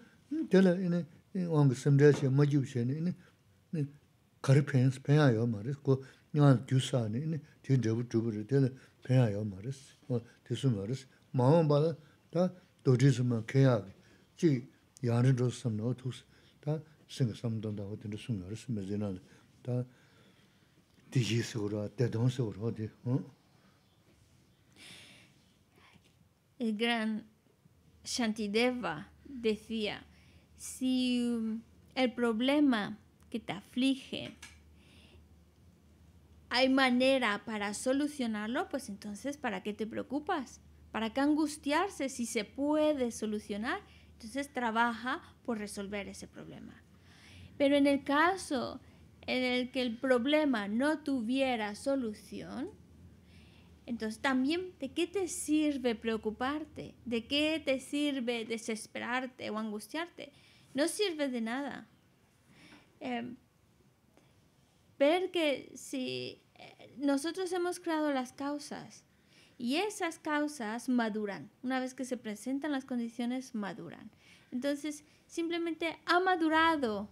tela ini wangi samdaya chi majibu chi ini kari penyas penya yo ma risi. Ko nyan gyu saa ni ini ti dhibu dhibu ri tela penya yo ma Chi singa El gran Shantideva decía, si um, el problema que te aflige hay manera para solucionarlo, pues entonces ¿para qué te preocupas? ¿Para qué angustiarse si se puede solucionar? Entonces trabaja por resolver ese problema. Pero en el caso en el que el problema no tuviera solución, entonces también, ¿de qué te sirve preocuparte? ¿De qué te sirve desesperarte o angustiarte? No sirve de nada. Em, ver que si eh, nosotros hemos creado las causas y esas causas maduran, una vez que se presentan las condiciones, maduran. Entonces, simplemente ha madurado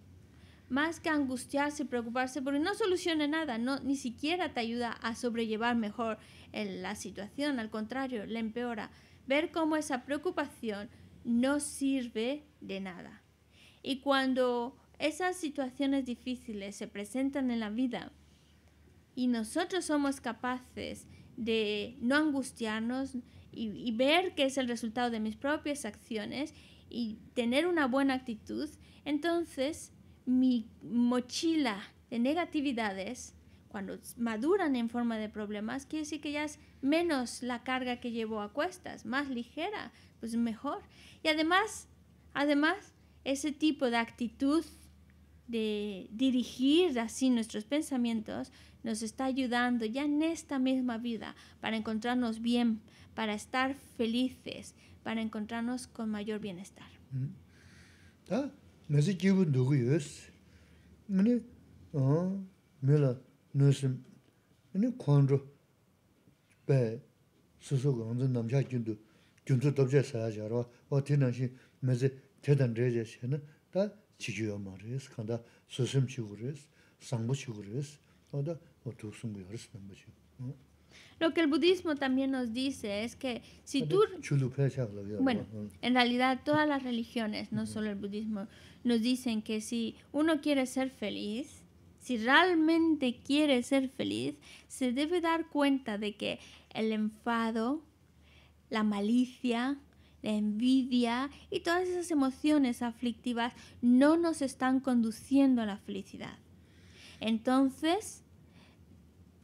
más que angustiarse y preocuparse porque no soluciona nada, ni siquiera te ayuda a sobrellevar mejor la situación, al contrario, le empeora. Ver cómo esa preocupación no sirve de nada. Y cuando esas situaciones difíciles se presentan en la vida y nosotros somos capaces de no angustiarnos y, y ver qué es el resultado de mis propias acciones y tener una buena actitud, entonces mi mochila de negatividades, cuando maduran en forma de problemas, quiere decir que ya es menos la carga que llevo a cuestas, más ligera, pues mejor. Y además, además, ese tipo de actitud de dirigir así nuestros pensamientos nos está ayudando ya en esta misma vida para encontrarnos bien, para estar felices, para encontrarnos con mayor bienestar. Mm-hmm. Ah. ᱱᱟᱥᱤ ᱠᱤᱵᱩ ᱫᱩᱜᱩᱭᱩᱥ ᱢᱟᱱᱮ ᱦᱚᱸ ᱢᱮᱞᱟ ᱱᱩᱥᱤᱢ ᱢᱟᱱᱮ ᱠᱩᱱᱤ ᱠᱚᱱᱥᱚᱱ ᱫᱩᱜᱩᱭᱩᱥ ᱢᱟᱱᱮ ᱠᱩᱱᱤ ᱠᱚᱱᱥᱚᱱ ᱫᱩᱜᱩᱭᱩᱥ ᱢᱟᱱᱮ ᱠᱩᱱᱤ ᱠᱚᱱᱥᱚᱱ ᱫᱩᱜᱩᱭᱩᱥ ᱢᱟᱱᱮ ᱠᱩᱱᱤ ᱠᱚᱱᱥᱚᱱ ᱫᱩᱜᱩᱭᱩᱥ ᱢᱟᱱᱮ ᱠᱩᱱᱤ ᱠᱚᱱᱥᱚᱱ ᱫᱩᱜᱩᱭᱩᱥ ᱢᱟᱱᱮ ᱠᱩᱱᱤ ᱠᱚᱱᱥᱚᱱ ᱫᱩᱜᱩᱭᱩᱥ ᱢᱟᱱᱮ ᱠᱩᱱᱤ ᱠᱚᱱᱥᱚᱱ ᱫᱩᱜᱩᱭᱩᱥ ᱢᱟᱱᱮ ᱠᱩᱱᱤ ᱠᱚᱱᱥᱚᱱ ᱫᱩᱜᱩᱭᱩᱥ ᱢᱟᱱᱮ ᱠᱩᱱᱤ ᱠᱚᱱᱥᱚᱱ ᱫᱩᱜᱩᱭᱩᱥ ᱢᱟᱱᱮ ᱠᱩᱱᱤ Lo que el budismo también nos dice es que si tú... Bueno, en realidad todas las religiones, no solo el budismo, nos dicen que si uno quiere ser feliz, si realmente quiere ser feliz, se debe dar cuenta de que el enfado, la malicia, la envidia y todas esas emociones aflictivas no nos están conduciendo a la felicidad. Entonces,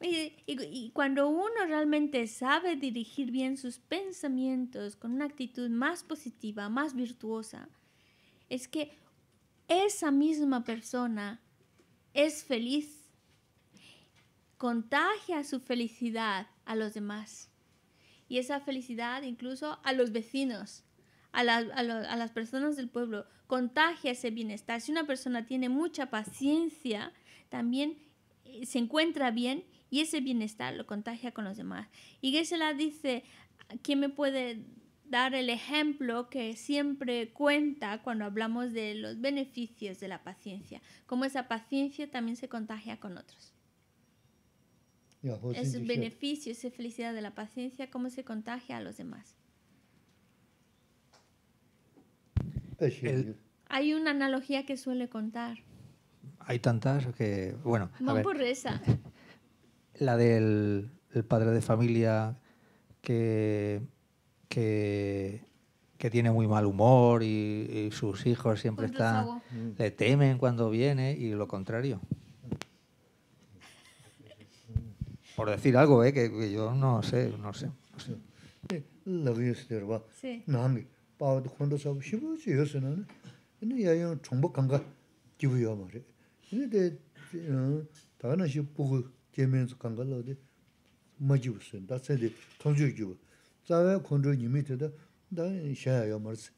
Y, cuando uno realmente sabe dirigir bien sus pensamientos con una actitud más positiva, más virtuosa, es que esa misma persona es feliz, contagia su felicidad a los demás y esa felicidad incluso a los vecinos, a las personas del pueblo, contagia ese bienestar. Si una persona tiene mucha paciencia, también eh, se encuentra bien y ese bienestar lo contagia con los demás. Y Gesela dice, ¿quién me puede dar el ejemplo que siempre cuenta cuando hablamos de los beneficios de la paciencia? Cómo esa paciencia también se contagia con otros. Esos beneficios, esa felicidad de la paciencia, cómo se contagia a los demás. hay una analogía que suele contar. Hay tantas que, bueno. A por esa. la del padre de familia que, que, tiene muy mal humor y, sus hijos siempre están mm. le temen cuando viene y lo contrario. Por decir algo, ¿eh? que, yo no sé, no sé. No sé. Sí. Ini ya yang cuma no kibu ya que Ini dia, tangan sih bukan 제면서 강가로 어디 맞이부스 다세디 통주기부 자외 콘조 니미테다 다 샤야요 머스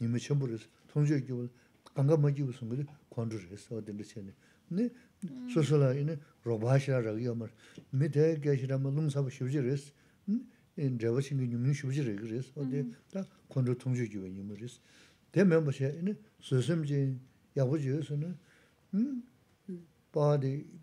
니미 쳔부르스 통주기부 강가 맞이부스 그 콘조를 했어 어디로 쳔네 네 소소라 이네 로바샤 라기요 머 미데 게시라 몰룸 사부 쉬브지르스 인 저버싱이 니미 쉬브지르 그래서 어디 다 콘조 통주기부 니머리스 대면 보셔 이네 소심지 야부지에서는 음 바디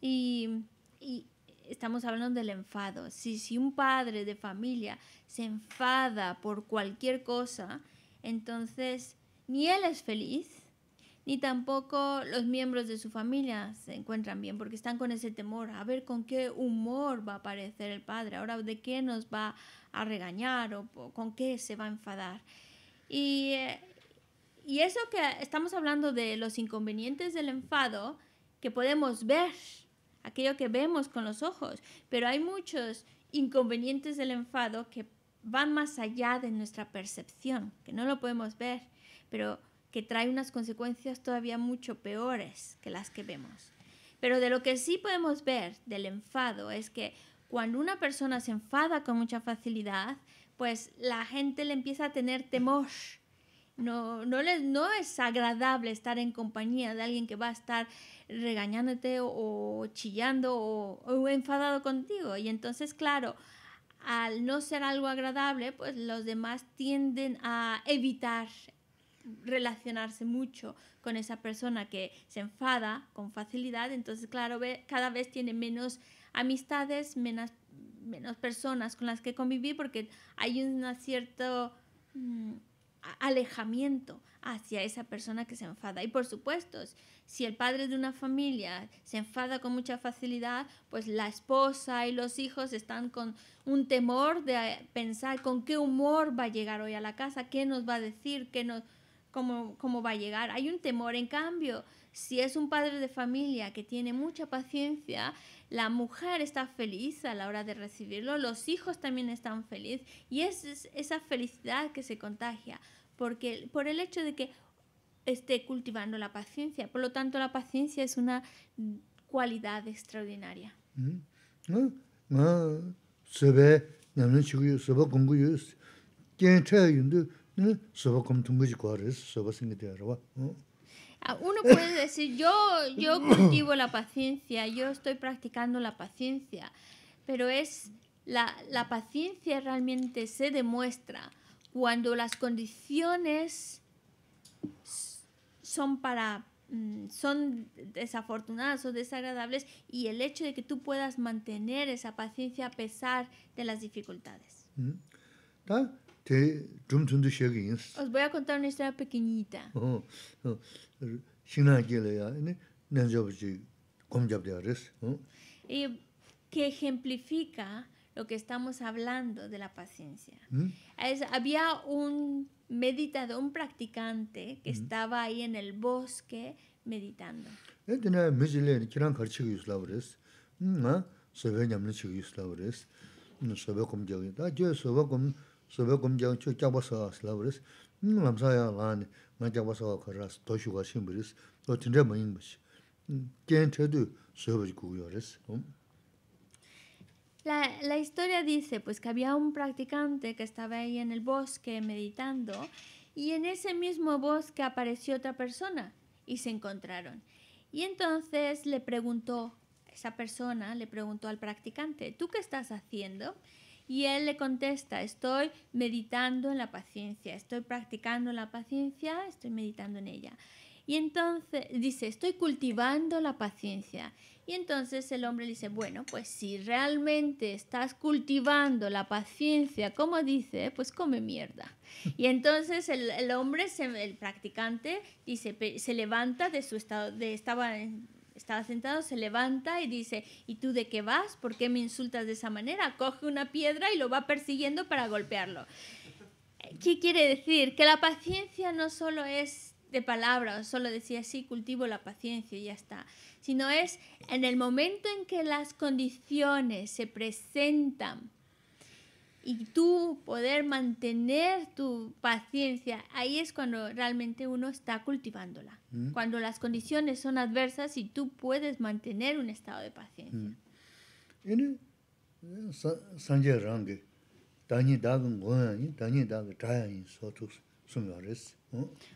Y, estamos hablando del enfado. Si, un padre de familia se enfada por cualquier cosa, entonces ni él es feliz, ni tampoco los miembros de su familia se encuentran bien, porque están con ese temor a ver con qué humor va a aparecer el padre, ahora de qué nos va a regañar o, con qué se va a enfadar. Eh, y eso que estamos hablando de los inconvenientes del enfado que podemos ver aquello que vemos con los ojos, pero hay muchos inconvenientes del enfado que van más allá de nuestra percepción, que no lo podemos ver, pero que trae unas consecuencias todavía mucho peores que las que vemos. Pero de lo que sí podemos ver del enfado es que cuando una persona se enfada con mucha facilidad, pues la gente le empieza a tener temor no, les, no es agradable estar en compañía de alguien que va a estar regañándote o, chillando o, enfadado contigo. Y entonces, claro, al no ser algo agradable, pues los demás tienden a evitar relacionarse mucho con esa persona que se enfada con facilidad. Entonces, claro, cada vez tiene menos amistades, menos, menos personas con las que convivir porque hay un cierto... Mm, alejamiento hacia esa persona que se enfada. Y por supuesto, si el padre de una familia se enfada con mucha facilidad, pues la esposa y los hijos están con un temor de eh, pensar con qué humor va a llegar hoy a la casa, qué nos va a decir, qué nos, cómo, cómo va a llegar. Hay un temor, en cambio, si es un padre de familia que tiene mucha paciencia, la mujer está feliz a la hora de recibirlo, los hijos también están felices y es esa felicidad que se contagia porque por el hecho de que esté cultivando la paciencia. Por lo tanto, la paciencia es una cualidad extraordinaria. Ah, uno puede decir, yo, yo cultivo la paciencia, yo estoy practicando la paciencia, pero es la, paciencia realmente se demuestra cuando las condiciones son para mm, son desafortunadas o desagradables y el hecho de que tú puedas mantener esa paciencia a pesar de las dificultades. Mm-hmm. Os voy a contar una historia pequeñita. Oh, oh. Y que ejemplifica lo que estamos hablando de la paciencia. ¿Mm? había un meditador, un practicante que ¿Mm? estaba ahí en el bosque meditando. La, historia dice pues que había un practicante que estaba ahí en el bosque meditando y en ese mismo bosque apareció otra persona y se encontraron. Y entonces le preguntó, esa persona le preguntó al practicante, ¿tú qué estás haciendo? Y él le contesta, estoy meditando en la paciencia, estoy practicando la paciencia, estoy meditando en ella. Y entonces dice, estoy cultivando la paciencia. Y entonces el hombre dice, bueno, pues si realmente estás cultivando la paciencia, como dice, pues come mierda. Y entonces el, hombre, el practicante, dice, se levanta de su estado, de, estaba estaba sentado, se levanta y dice, ¿y tú de qué vas? ¿Por qué me insultas de esa manera? Coge una piedra y lo va persiguiendo para golpearlo. ¿Qué quiere decir? Que la paciencia no solo es de palabra, solo decir así, cultivo la paciencia y ya está, sino es en el momento en que las condiciones se presentan y tú poder mantener tu paciencia, ahí es cuando realmente uno está cultivándola. Mm. Cuando las condiciones son adversas y tú puedes mantener un estado de paciencia.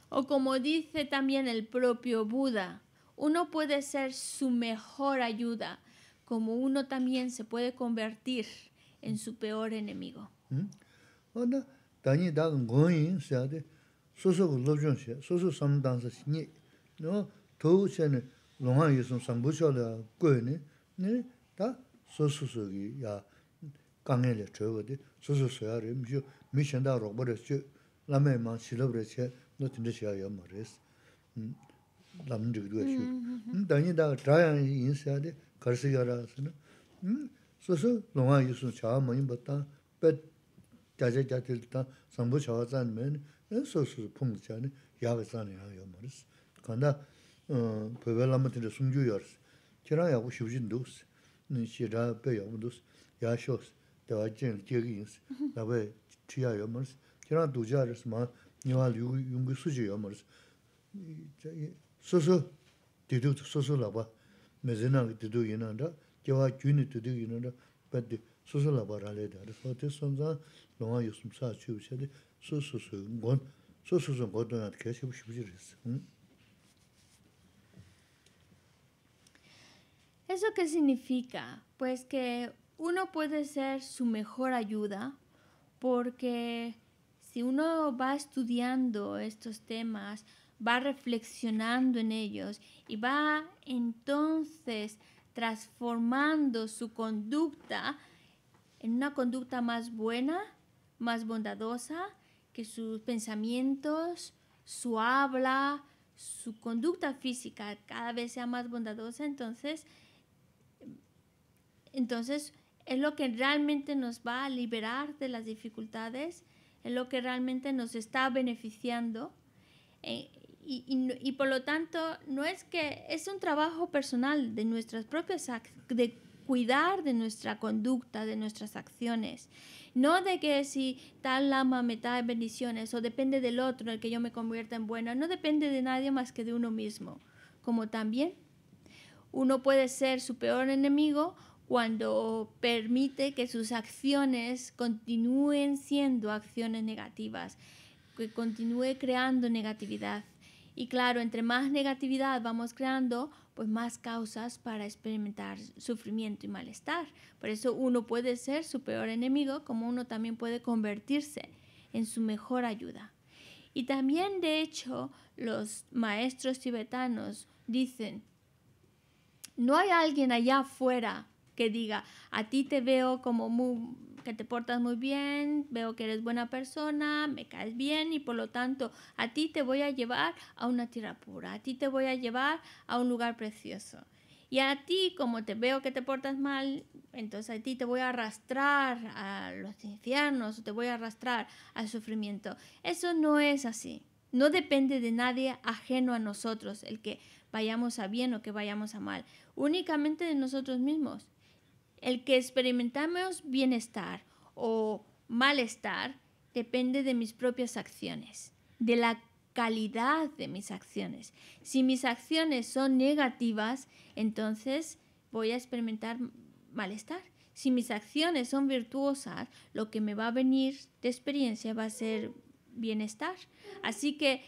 O como dice también el propio Buda, uno puede ser su mejor ayuda, como uno también se puede convertir en su peor enemigo. Mm. Ona ah, tani da ngoi sa de so so lo jo se so so sam dan sa ni no to se ne lo ha yo so sam bu cho la ko ne ne da so gi ya ka le chwe de so so so ya re mi mi chen da ro bo de che la me ma re che no tin de che ya ma res. Mm. དས དས དས དས དས sōsō lōngā yōsō chāwa mōyīmbā tā, bē dāzhā dātil tā sāmbō chāwa tsaani mēni, sōsō pōngu 간다 어 tsaani yāga yō mōrīs. Kāndā pōyabā lāma tīrā sōngyū yōrīs, kērā yāgu shūbjīn dōgīs, shirā bē yōmu dōgīs, yā shōs, dāwā jīngi jēgī yīngis, dā kiawa gyuni tuti yunu ra badi susu laba rale da. So te sonza longa yusum saa chibu chadi su susu ngon, su susu ngodo nat kaya chibu shibu jiris. Hmm? ¿Eso qué significa? Pues que uno puede ser su mejor ayuda porque si uno va estudiando estos temas, va reflexionando en ellos y va entonces transformando su conducta en una conducta más buena, más bondadosa, que sus pensamientos, su habla, su conducta física cada vez sea más bondadosa, entonces, entonces es lo que realmente nos va a liberar de las dificultades, es lo que realmente nos está beneficiando. Eh, y, por lo tanto, no es que es un trabajo personal de nuestras propias de cuidar de nuestra conducta, de nuestras acciones. No de que si tal lama me da bendiciones o depende del otro el que yo me convierta en bueno. No depende de nadie más que de uno mismo. Como también uno puede ser su peor enemigo cuando permite que sus acciones continúen siendo acciones negativas, que continúe creando negatividad. Y claro, entre más negatividad vamos creando, pues más causas para experimentar sufrimiento y malestar. Por eso uno puede ser su peor enemigo, como uno también puede convertirse en su mejor ayuda. Y también, de hecho, los maestros tibetanos dicen, no hay alguien allá afuera que diga, a ti te veo como muy que te portas muy bien, veo que eres buena persona, me caes bien y por lo tanto a ti te voy a llevar a una tierra pura, a ti te voy a llevar a un lugar precioso. Y a ti, como te veo que te portas mal, entonces a ti te voy a arrastrar a los infiernos, te voy a arrastrar al sufrimiento. Eso no es así. No depende de nadie ajeno a nosotros el que vayamos a bien o que vayamos a mal. Únicamente de nosotros mismos el que experimentamos bienestar o malestar depende de mis propias acciones, de la calidad de mis acciones. Si mis acciones son negativas, entonces voy a experimentar malestar. Si mis acciones son virtuosas, lo que me va a venir de experiencia va a ser bienestar. Así que,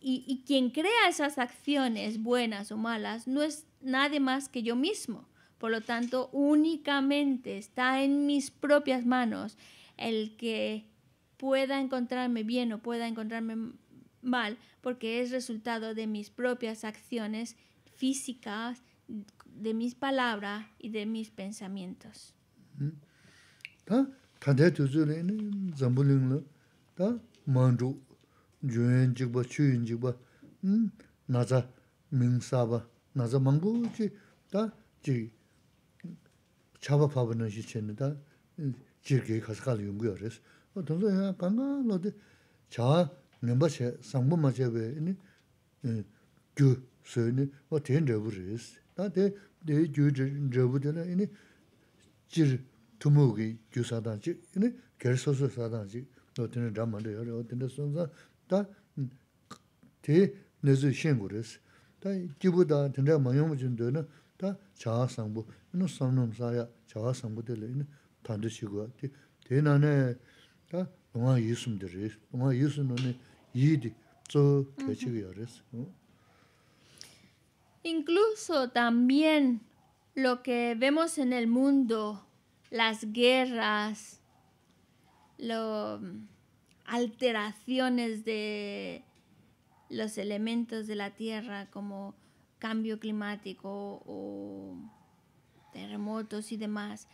y, y quien crea esas acciones buenas o malas, no es nadie más que yo mismo. Por lo tanto, únicamente está en mis propias manos el que pueda encontrarme bien o pueda encontrarme mal, porque es resultado de mis propias acciones físicas, de mis palabras y de mis pensamientos. ¿Mm? chāpa pāpa nā shichini dā jir gihi khasqāli yungu yā rēs. O tōnso yā kāngā nōdi chā nianba chē, sāngbō mā chē bē yīni gyū sō yīni o tēn rēbu rēs. Tā tē yī gyū rēbu dē nā jir tumu gui ger o o shengu chawa sangbu, ino samnam saya chawa sangbu dili, ino tandu shiguwa. Di nane, ta lunga yisum diri, lunga yisum nane yidi, tso kechiga yaris. Hm. Incluso también lo que vemos en el mundo, las guerras, lo, alteraciones de los elementos de la tierra como cambio climático o terremotos y demás.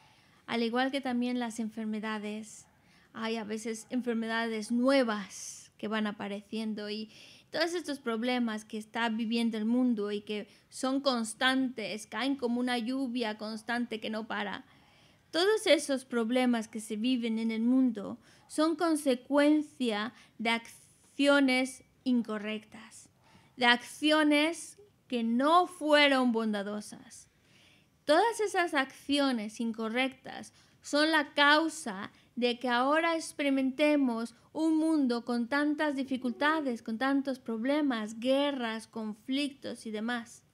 Al igual que también las enfermedades, hay a veces enfermedades nuevas que van apareciendo y todos estos problemas que está viviendo el mundo y que son constantes, caen como una lluvia constante que no para. Todos esos problemas que se viven en el mundo son consecuencia de acciones incorrectas, de acciones que no fueron bondadosas. Todas esas acciones incorrectas son la causa de que ahora experimentemos un mundo con tantas dificultades, con tantos problemas, guerras, conflictos y demás.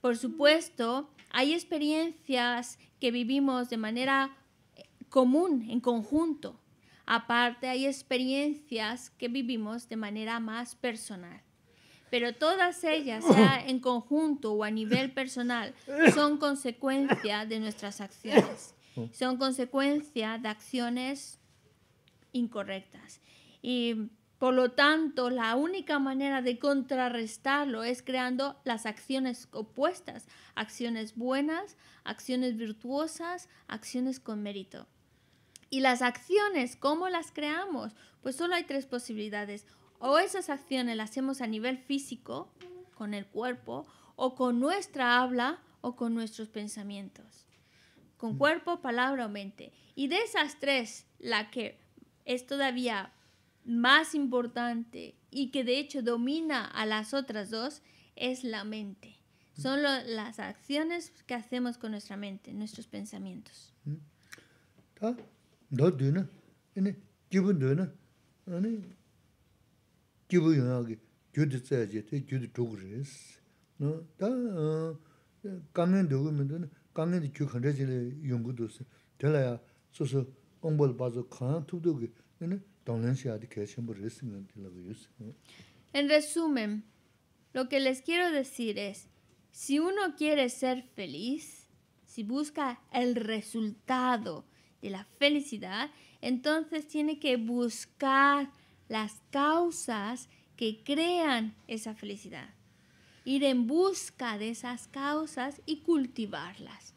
Por supuesto, hay experiencias que vivimos de manera eh, común, en conjunto. Aparte, hay experiencias que vivimos de manera más personal pero todas ellas, oh. sea en conjunto o a nivel personal, son consecuencia de nuestras acciones. Son consecuencia de acciones incorrectas. Y por lo tanto, la única manera de contrarrestarlo es creando las acciones opuestas, acciones buenas, acciones virtuosas, acciones con mérito. Y las acciones, ¿cómo las creamos? Pues solo hay tres posibilidades. O esas acciones las hacemos a nivel físico, con el cuerpo, o con nuestra habla o con nuestros pensamientos. Con mm. cuerpo, palabra o mente. Y de esas tres, la que es todavía más importante y que de hecho domina a las otras dos es la mente. Mm. Son las acciones que hacemos con nuestra mente, nuestros pensamientos. Mm. En resumen, lo que les quiero decir es, si uno quiere ser feliz, si busca el resultado de la felicidad, entonces tiene que buscar las causas que crean esa felicidad. Ir en busca de esas causas y cultivarlas.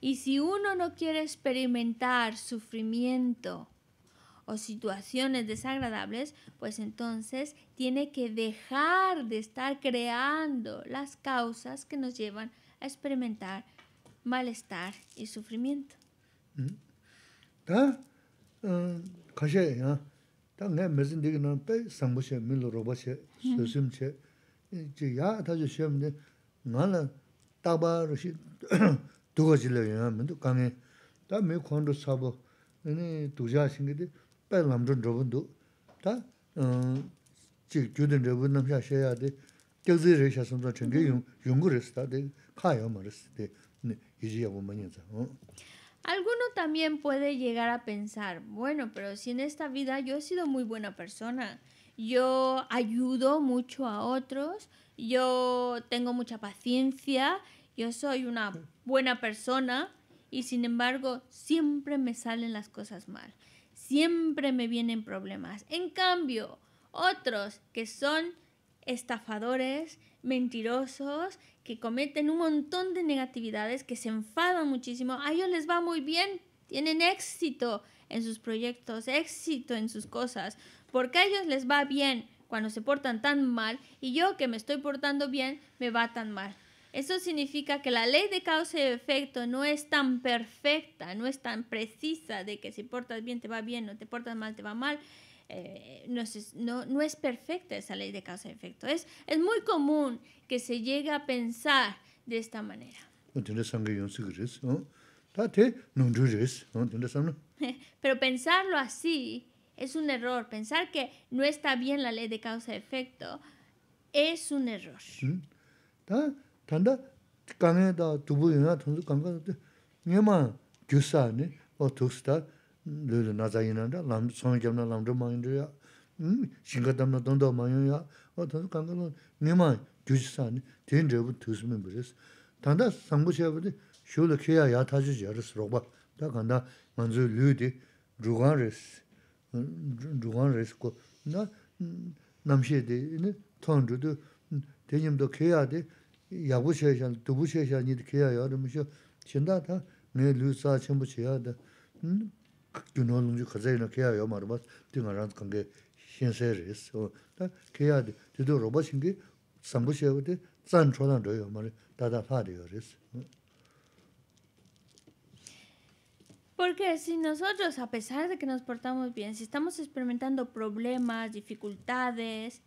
Y si uno no quiere experimentar sufrimiento o situaciones desagradables, pues entonces tiene que dejar de estar creando las causas que nos llevan a experimentar malestar y sufrimiento. Mm-hmm. Taa ngaa mersin digi naa pei sangbo xe, milo roba xe, susim xe. Chi yaa taa xe xe mde, ngaa la taqbaa roxi duga zile yaa mendo kange. Taa mii kondo sabo, duja xingi di pei lamzhan roba ndu. Taa chi gyudin roba namxia yaa yungu taa kaa yaa yiji Alguno también puede llegar a pensar, bueno, pero si en esta vida yo he sido muy buena persona, yo ayudo mucho a otros, yo tengo mucha paciencia, yo soy una buena persona y sin embargo siempre me salen las cosas mal, siempre me vienen problemas. En cambio, otros que son estafadores, mentirosos, que cometen un montón de negatividades, que se enfadan muchísimo. A ellos les va muy bien, tienen éxito en sus proyectos, éxito en sus cosas, porque a ellos les va bien cuando se portan tan mal y yo que me estoy portando bien me va tan mal. Eso significa que la ley de causa y efecto no es tan perfecta, no es tan precisa de que si portas bien te va bien no te portas mal te va mal, eh, no, es, no, es perfecta esa ley de causa y efecto. Es, es muy común que se llegue a pensar de esta manera. Pero pensarlo así es un error. Pensar que no está bien la ley de causa y efecto es un error. ¿Mm? 늘은 lū nāzā yīnā rā, sōngi kiam nā nām rū mā yun rū yā, hmm, shingatam nā tōng tōg mā yun yā, wā tōng tōng kāng kāng lū ngī mā yun gyū shi sāni, tēn rū rā bū tōsu mī bū rī sī. Tāndā sāṅ bū chā Porque si nosotros, a pesar de que nos portamos bien, si estamos experimentando problemas, dificultades,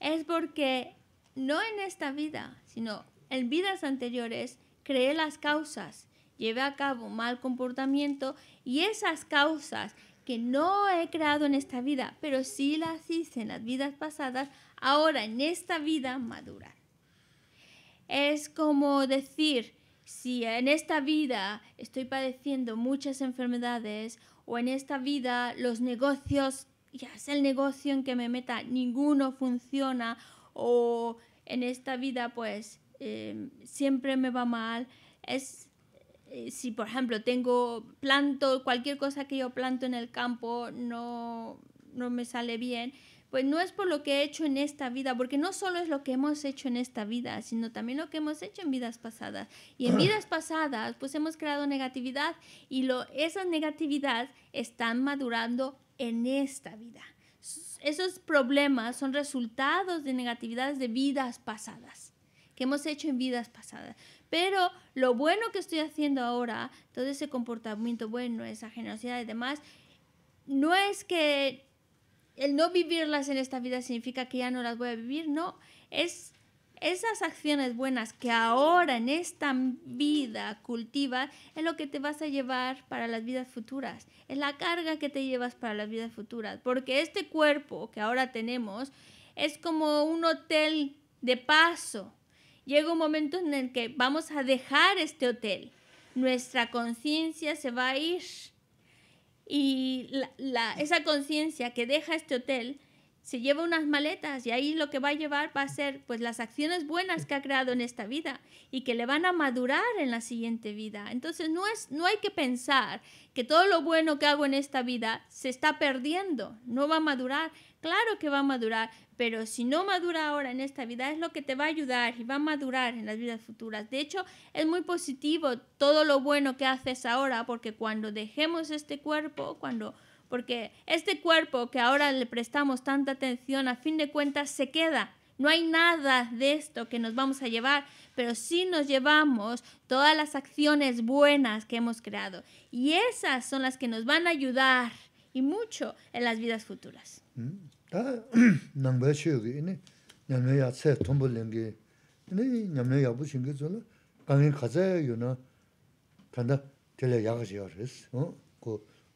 es porque no en esta vida, sino en vidas anteriores, creé las causas lleve a cabo mal comportamiento y esas causas que no he creado en esta vida, pero sí las hice en las vidas pasadas, ahora en esta vida maduran. Es como decir, si en esta vida estoy padeciendo muchas enfermedades o en esta vida los negocios, ya sea el negocio en que me meta, ninguno funciona o en esta vida pues eh, siempre me va mal, es eh, si por ejemplo tengo planto, cualquier cosa que yo planto en el campo no, me sale bien, pues no es por lo que he hecho en esta vida, porque no solo es lo que hemos hecho en esta vida, sino también lo que hemos hecho en vidas pasadas. Y en vidas pasadas, pues hemos creado negatividad y lo, esa negatividad están madurando en esta vida. Esos problemas son resultados de negatividades de vidas pasadas, que hemos hecho en vidas pasadas pero lo bueno que estoy haciendo ahora, todo ese comportamiento bueno, esa generosidad y demás, no es que el no vivirlas en esta vida significa que ya no las voy a vivir, no, es esas acciones buenas que ahora en esta vida cultivas es lo que te vas a llevar para las vidas futuras, es la carga que te llevas para las vidas futuras, porque este cuerpo que ahora tenemos es como un hotel de paso Llega un momento en el que vamos a dejar este hotel. Nuestra conciencia se va a ir y esa conciencia que deja este hotel se lleva unas maletas y ahí lo que va a llevar va a ser pues las acciones buenas que ha creado en esta vida y que le van a madurar en la siguiente vida. Entonces no es no hay que pensar que todo lo bueno que hago en esta vida se está perdiendo, no va a madurar claro que va a madurar, pero si no madura ahora en esta vida es lo que te va a ayudar y va a madurar en las vidas futuras. De hecho, es muy positivo todo lo bueno que haces ahora porque cuando dejemos este cuerpo, cuando porque este cuerpo que ahora le prestamos tanta atención, a fin de cuentas se queda. No hay nada de esto que nos vamos a llevar, pero sí nos llevamos todas las acciones buenas que hemos creado. Y esas son las que nos van a ayudar y mucho en las vidas futuras. 다 nāngbā shio gī, inī ñamnyā yā tsē tōmbu līngi, inī ñamnyā yā bu shingi tsōla, kāngi kāzā yā yu na, tānda tēlā yā gā shio rēs, kō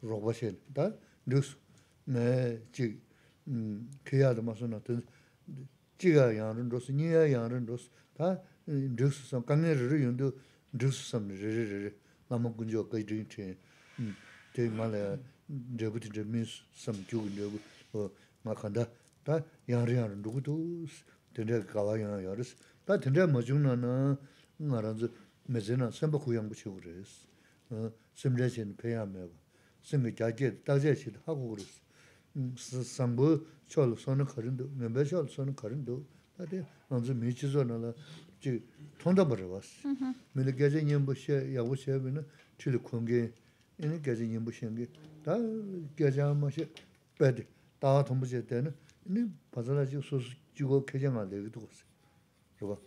rōgbā shio rī, tā rīgs mē jī kīyā dā mā sō na, jī yā yā rīn rōs, nī yā yā rīn ma kanda ta yangri yangri nukudu tenre kawa yangri yangri si ta tenre ma chungna na nga ranzi meze na semba kuyang buchi ugu rei si semre chen peya mewa semge jaje, takje chi ta haku ugu rei si sambu chol sona karindu, ngenbe chol sona karindu ta ranzi mi chi nala bari xe, ini 다 통보제 때는 이 바자라지 소스 주고 계정 안 되기도 했어요. 그거.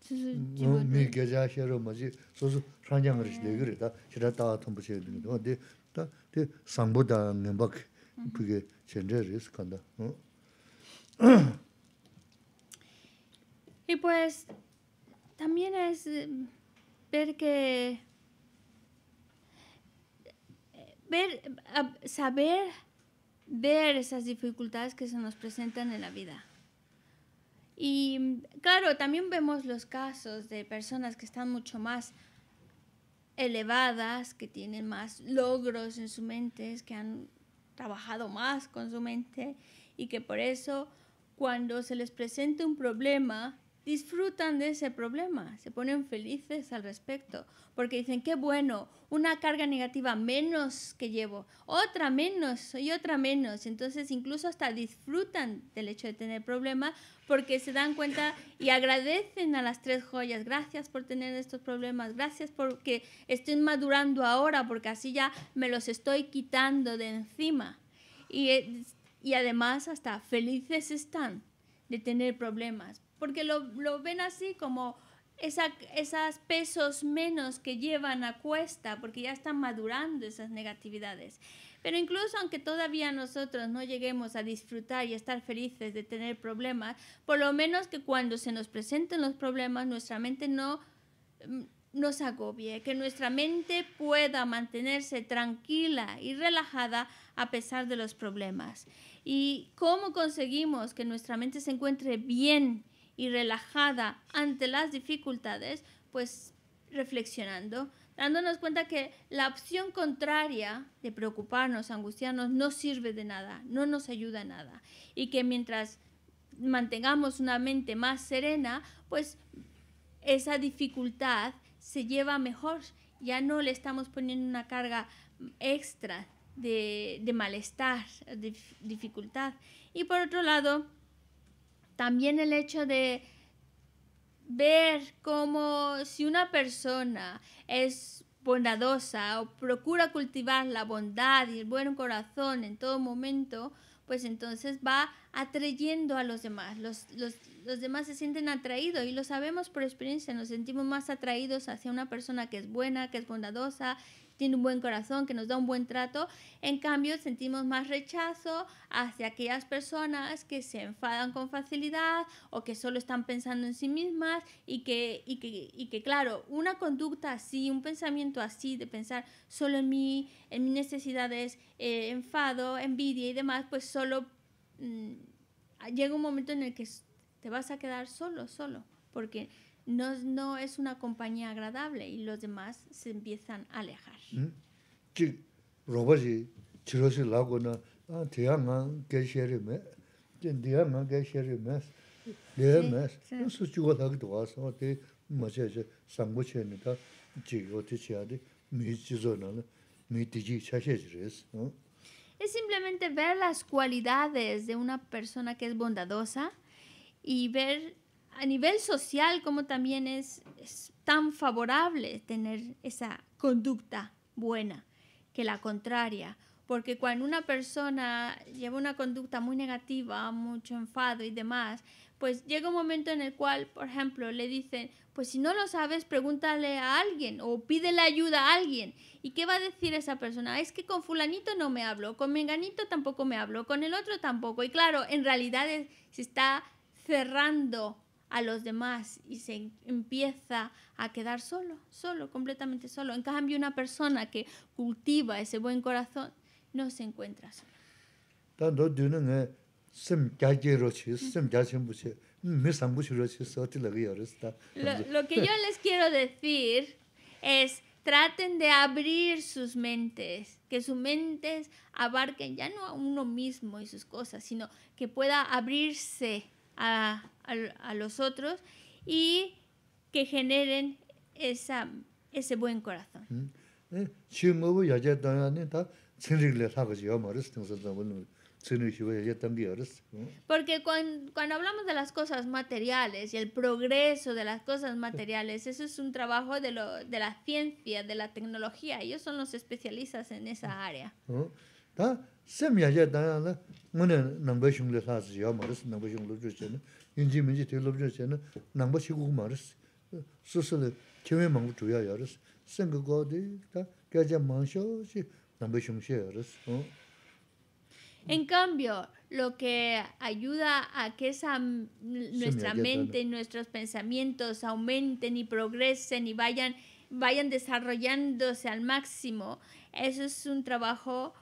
지금 미 계좌셔로 뭐지 소스 상장을 시대 그래다. 제가 다가 통보제 되는 거. 근데 다그 상보다 넘박 그게 전제 리스크한다. 응. 이 pues también es mm, ver que eh, ver saber ver esas dificultades que se nos presentan en la vida. Y claro, también vemos los casos de personas que están mucho más elevadas, que tienen más logros en su mente, que han trabajado más con su mente y que por eso cuando se les presenta un problema disfrutan de ese problema, se ponen felices al respecto, porque dicen, qué bueno, una carga negativa menos que llevo, otra menos y otra menos. Entonces incluso hasta disfrutan del hecho de tener problemas, porque se dan cuenta y agradecen a las tres joyas, gracias por tener estos problemas, gracias porque estoy madurando ahora, porque así ya me los estoy quitando de encima. Y, eh, y además hasta felices están de tener problemas, porque lo, lo ven así como esos esas pesos menos que llevan a cuesta, porque ya están madurando esas negatividades. Pero incluso aunque todavía nosotros no lleguemos a disfrutar y estar felices de tener problemas, por lo menos que cuando se nos presenten los problemas, nuestra mente no mm, nos agobie, que nuestra mente pueda mantenerse tranquila y relajada a pesar de los problemas. ¿Y cómo conseguimos que nuestra mente se encuentre bien? y relajada ante las dificultades, pues reflexionando, dándonos cuenta que la opción contraria de preocuparnos, angustiarnos, no sirve de nada, no nos ayuda a nada. Y que mientras mantengamos una mente más serena, pues esa dificultad se lleva mejor, ya no le estamos poniendo una carga extra de, de malestar, de dificultad. Y por otro lado, también el hecho de ver cómo si una persona es bondadosa o procura cultivar la bondad y el buen corazón en todo momento, pues entonces va atrayendo a los demás. Los, los, demás se sienten atraídos y lo sabemos por experiencia, nos sentimos más atraídos hacia una persona que es buena, que es bondadosa tiene un buen corazón, que nos da un buen trato. En cambio, sentimos más rechazo hacia aquellas personas que se enfadan con facilidad o que solo están pensando en sí mismas y que, que, claro, una conducta así, un pensamiento así de pensar solo en mí, en mis necesidades, eh, enfado, envidia y demás, pues solo mm, llega un momento en el que te vas a quedar solo, solo, porque no, es una compañía agradable y los demás se empiezan a alejar. Es simplemente ver las cualidades de una persona que es bondadosa y ver a nivel social como también es, tan favorable tener esa conducta buena que la contraria. Porque cuando una persona lleva una conducta muy negativa, mucho enfado y demás, pues llega un momento en el cual, por ejemplo, le dicen, pues si no lo sabes, pregúntale a alguien o pídele ayuda a alguien. ¿Y qué va a decir esa persona? Es que con fulanito no me hablo, con menganito tampoco me hablo, con el otro tampoco. Y claro, en realidad se está cerrando a los demás y se empieza a quedar solo, solo, completamente solo. En cambio, una persona que cultiva ese buen corazón no se encuentra solo. Lo, que yo les quiero decir es traten de abrir sus mentes, que sus mentes abarquen ya no a uno mismo y sus cosas, sino que pueda abrirse a, a, los otros y que generen esa, ese buen corazón. Porque cuando, cuando, hablamos de las cosas materiales y el progreso de las cosas materiales, eso es un trabajo de, lo, de la ciencia, de la tecnología. Ellos son los especialistas en esa área sem yaja dana la ngane nangba shungla saasi yaa maris, nangba shungla lupchoo chayna, yunji minji te lupchoo chayna, nangba shiguk maris, susili kiwe mangu chuya yaris, senga godi ta gaja mangshao nangba shungshaya yaris. En cambio, lo que ayuda a que esa, nuestra mente, nuestros pensamientos aumenten y progresen y vayan, vayan desarrollándose al máximo, eso es un trabajo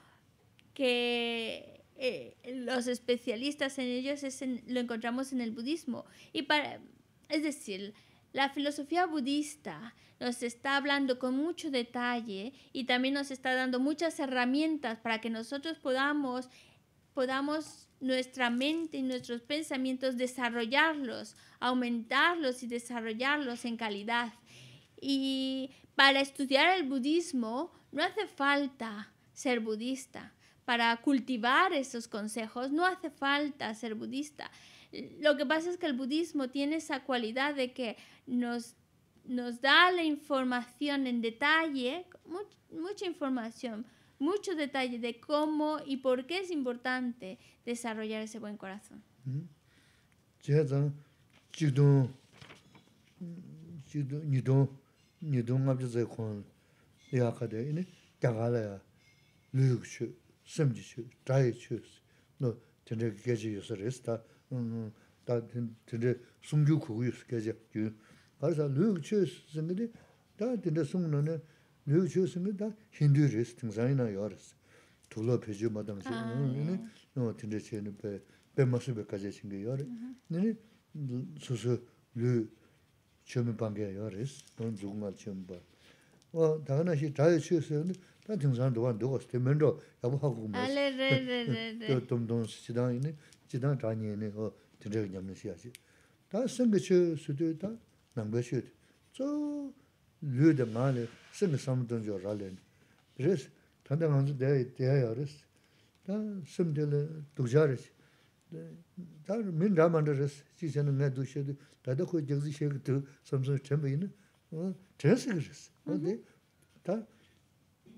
que eh, los especialistas en ellos lo encontramos en el budismo. Y para, es decir, la filosofía budista nos está hablando con mucho detalle y también nos está dando muchas herramientas para que nosotros podamos, podamos nuestra mente y nuestros pensamientos desarrollarlos, aumentarlos y desarrollarlos en calidad. Y para estudiar el budismo no hace falta ser budista, para cultivar esos consejos. No hace falta ser budista. Lo que pasa es que el budismo tiene esa cualidad de que nos, nos da la información en detalle, mucha información, mucho detalle de cómo y por qué es importante desarrollar ese buen corazón. Mm-hmm. sēmjī chū, dāyī chū, nō tēndē gējī yu sā rēs, tā tēndē sūngyū kūgu yu sā gējī yu. Kārī sā lūg chū sēngi dī, tā tēndē sūng nō nē, lūg chū sēngi dā hindū rēs, tīng zāyī nā yuā rēs. Tūlō pēchū mādāng nō nī nō 다든지 tīng sāng dōgāng dōgā sī tē mēn dō yāba hā kūg mē sī. Ā lē rē rē rē rē. Tō tōm tōng sī jidāng yī nē, jidāng chāng yī nē, o tī rē kī nyam nē sī yā sī. Dā sēng kī chī sū Tsō dā jō yā mēn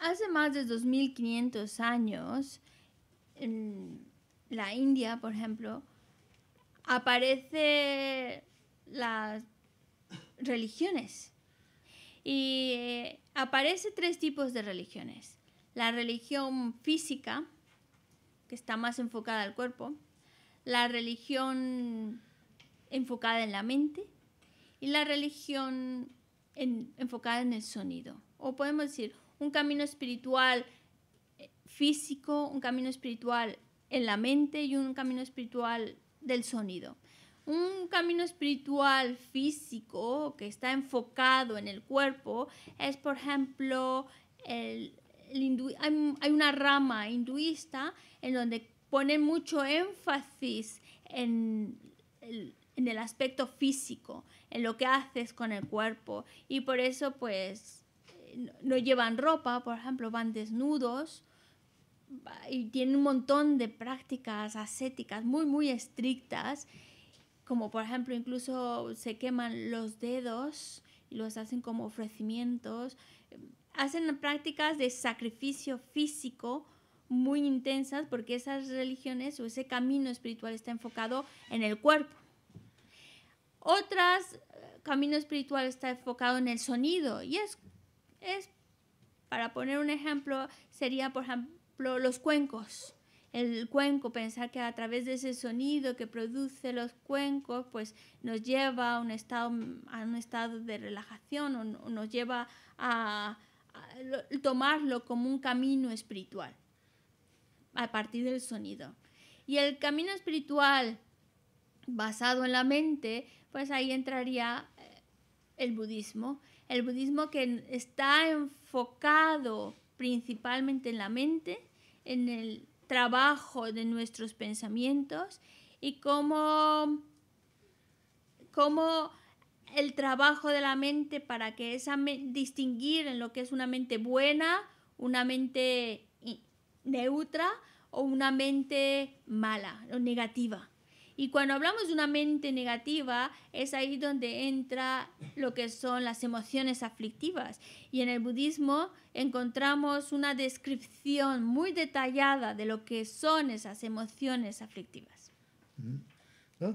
Hace más de 2500 años, en la India, por ejemplo, aparece las religiones. Y eh, aparece tres tipos de religiones. La religión física, que está más enfocada al cuerpo, la religión enfocada en la mente y la religión enfocada en el sonido o podemos decir, un camino espiritual eh, físico, un camino espiritual en la mente y un camino espiritual del sonido. Un camino espiritual físico que está enfocado en el cuerpo es, por ejemplo, hay, una rama hinduista en donde pone mucho énfasis en el aspecto físico, en lo que haces con el cuerpo. Y por eso, pues, no llevan ropa, por ejemplo, van desnudos y tienen un montón de prácticas ascéticas muy, muy estrictas, como por ejemplo incluso se queman los dedos y los hacen como ofrecimientos, hacen prácticas de sacrificio físico muy intensas porque esas religiones o ese camino espiritual está enfocado en el cuerpo. Otras eh, camino espiritual está enfocado en el sonido y es es, para poner un ejemplo, sería, por ejemplo, los cuencos. El cuenco, pensar que a través de ese sonido que produce los cuencos, pues nos lleva a un estado, de relajación o, nos lleva a, tomarlo como un camino espiritual a partir del sonido. Y el camino espiritual basado en la mente, pues ahí entraría eh, el budismo, el budismo que está enfocado principalmente en la mente, en el trabajo de nuestros pensamientos y cómo, el trabajo de la mente para que esa distinguir en lo que es una mente buena, una mente neutra o una mente mala o negativa. Y cuando hablamos de una mente negativa, es ahí donde entra lo que son las emociones aflictivas. Y en el budismo encontramos una descripción muy detallada de lo que son esas emociones aflictivas. Mm-hmm. Ah,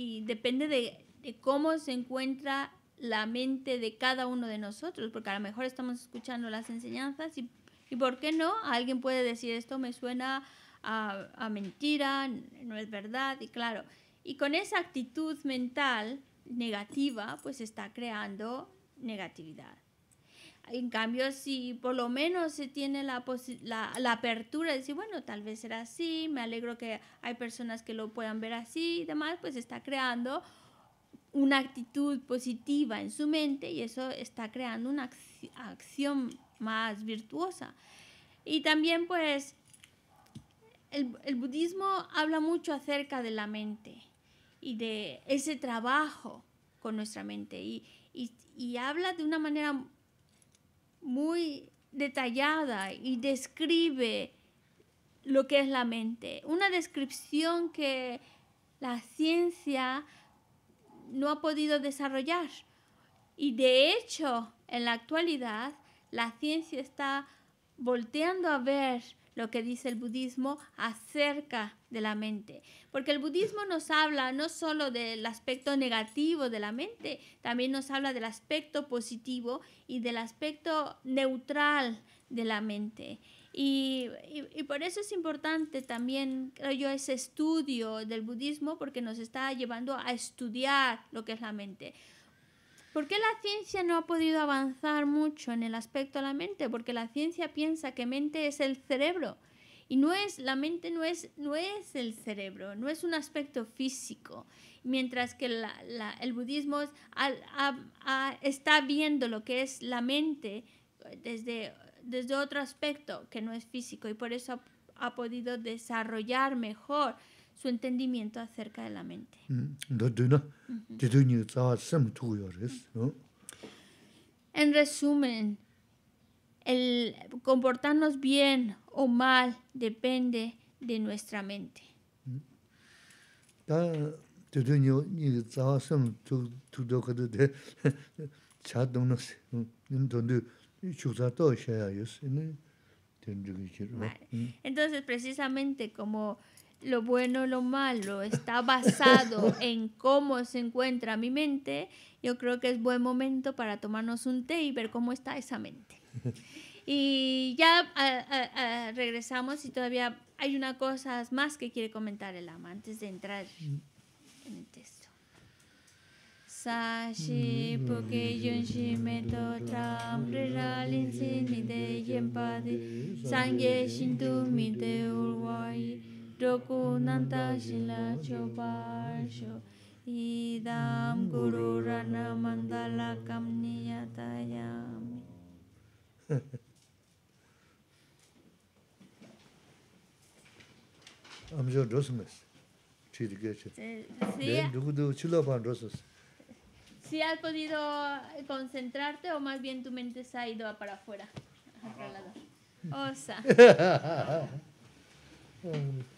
y depende de, cómo se encuentra la mente de cada uno de nosotros, porque a lo mejor estamos escuchando las enseñanzas y, y ¿por qué no? Alguien puede decir esto me suena a, a, mentira, no es verdad, y claro, y con esa actitud mental negativa, pues está creando negatividad. En cambio, si por lo menos se tiene la, apertura de decir, bueno, tal vez será así, me alegro que hay personas que lo puedan ver así y demás, pues está creando una actitud positiva en su mente y eso está creando una acción más virtuosa. Y también pues el, el budismo habla mucho acerca de la mente y de ese trabajo con nuestra mente y, y habla de una manera muy detallada y describe lo que es la mente. Una descripción que la ciencia no ha podido desarrollar. Y de hecho, en la actualidad, la ciencia está volteando a ver lo que dice el budismo acerca de la mente. Porque el budismo nos habla no solo del aspecto negativo de la mente, también nos habla del aspecto positivo y del aspecto neutral de la mente. Y, por eso es importante también, creo yo, ese estudio del budismo porque nos está llevando a estudiar lo que es la mente. ¿Por qué la ciencia no ha podido avanzar mucho en el aspecto de la mente? Porque la ciencia piensa que mente es el cerebro. Y no es, la mente no es, no es el cerebro, no es un aspecto físico. Mientras que el budismo está viendo lo que es la mente desde, desde otro aspecto que no es físico y por eso ha, ha podido desarrollar mejor su entendimiento acerca de la mente. En resumen, el comportarnos bien o mal depende de nuestra mente. Entonces, precisamente como lo bueno, lo malo, está basado en cómo se encuentra mi mente, yo creo que es buen momento para tomarnos un té y ver cómo está esa mente. Y ya regresamos y todavía hay una cosa más que quiere comentar el ama antes de entrar en el texto. Sashi nanta Shila Choparsho Idam Guru Rana Mandala Kamniyatayami. Amjo Dosmes. Eh, sí. Si has podido concentrarte o más bien tu mente se ha ido para afuera, Osa.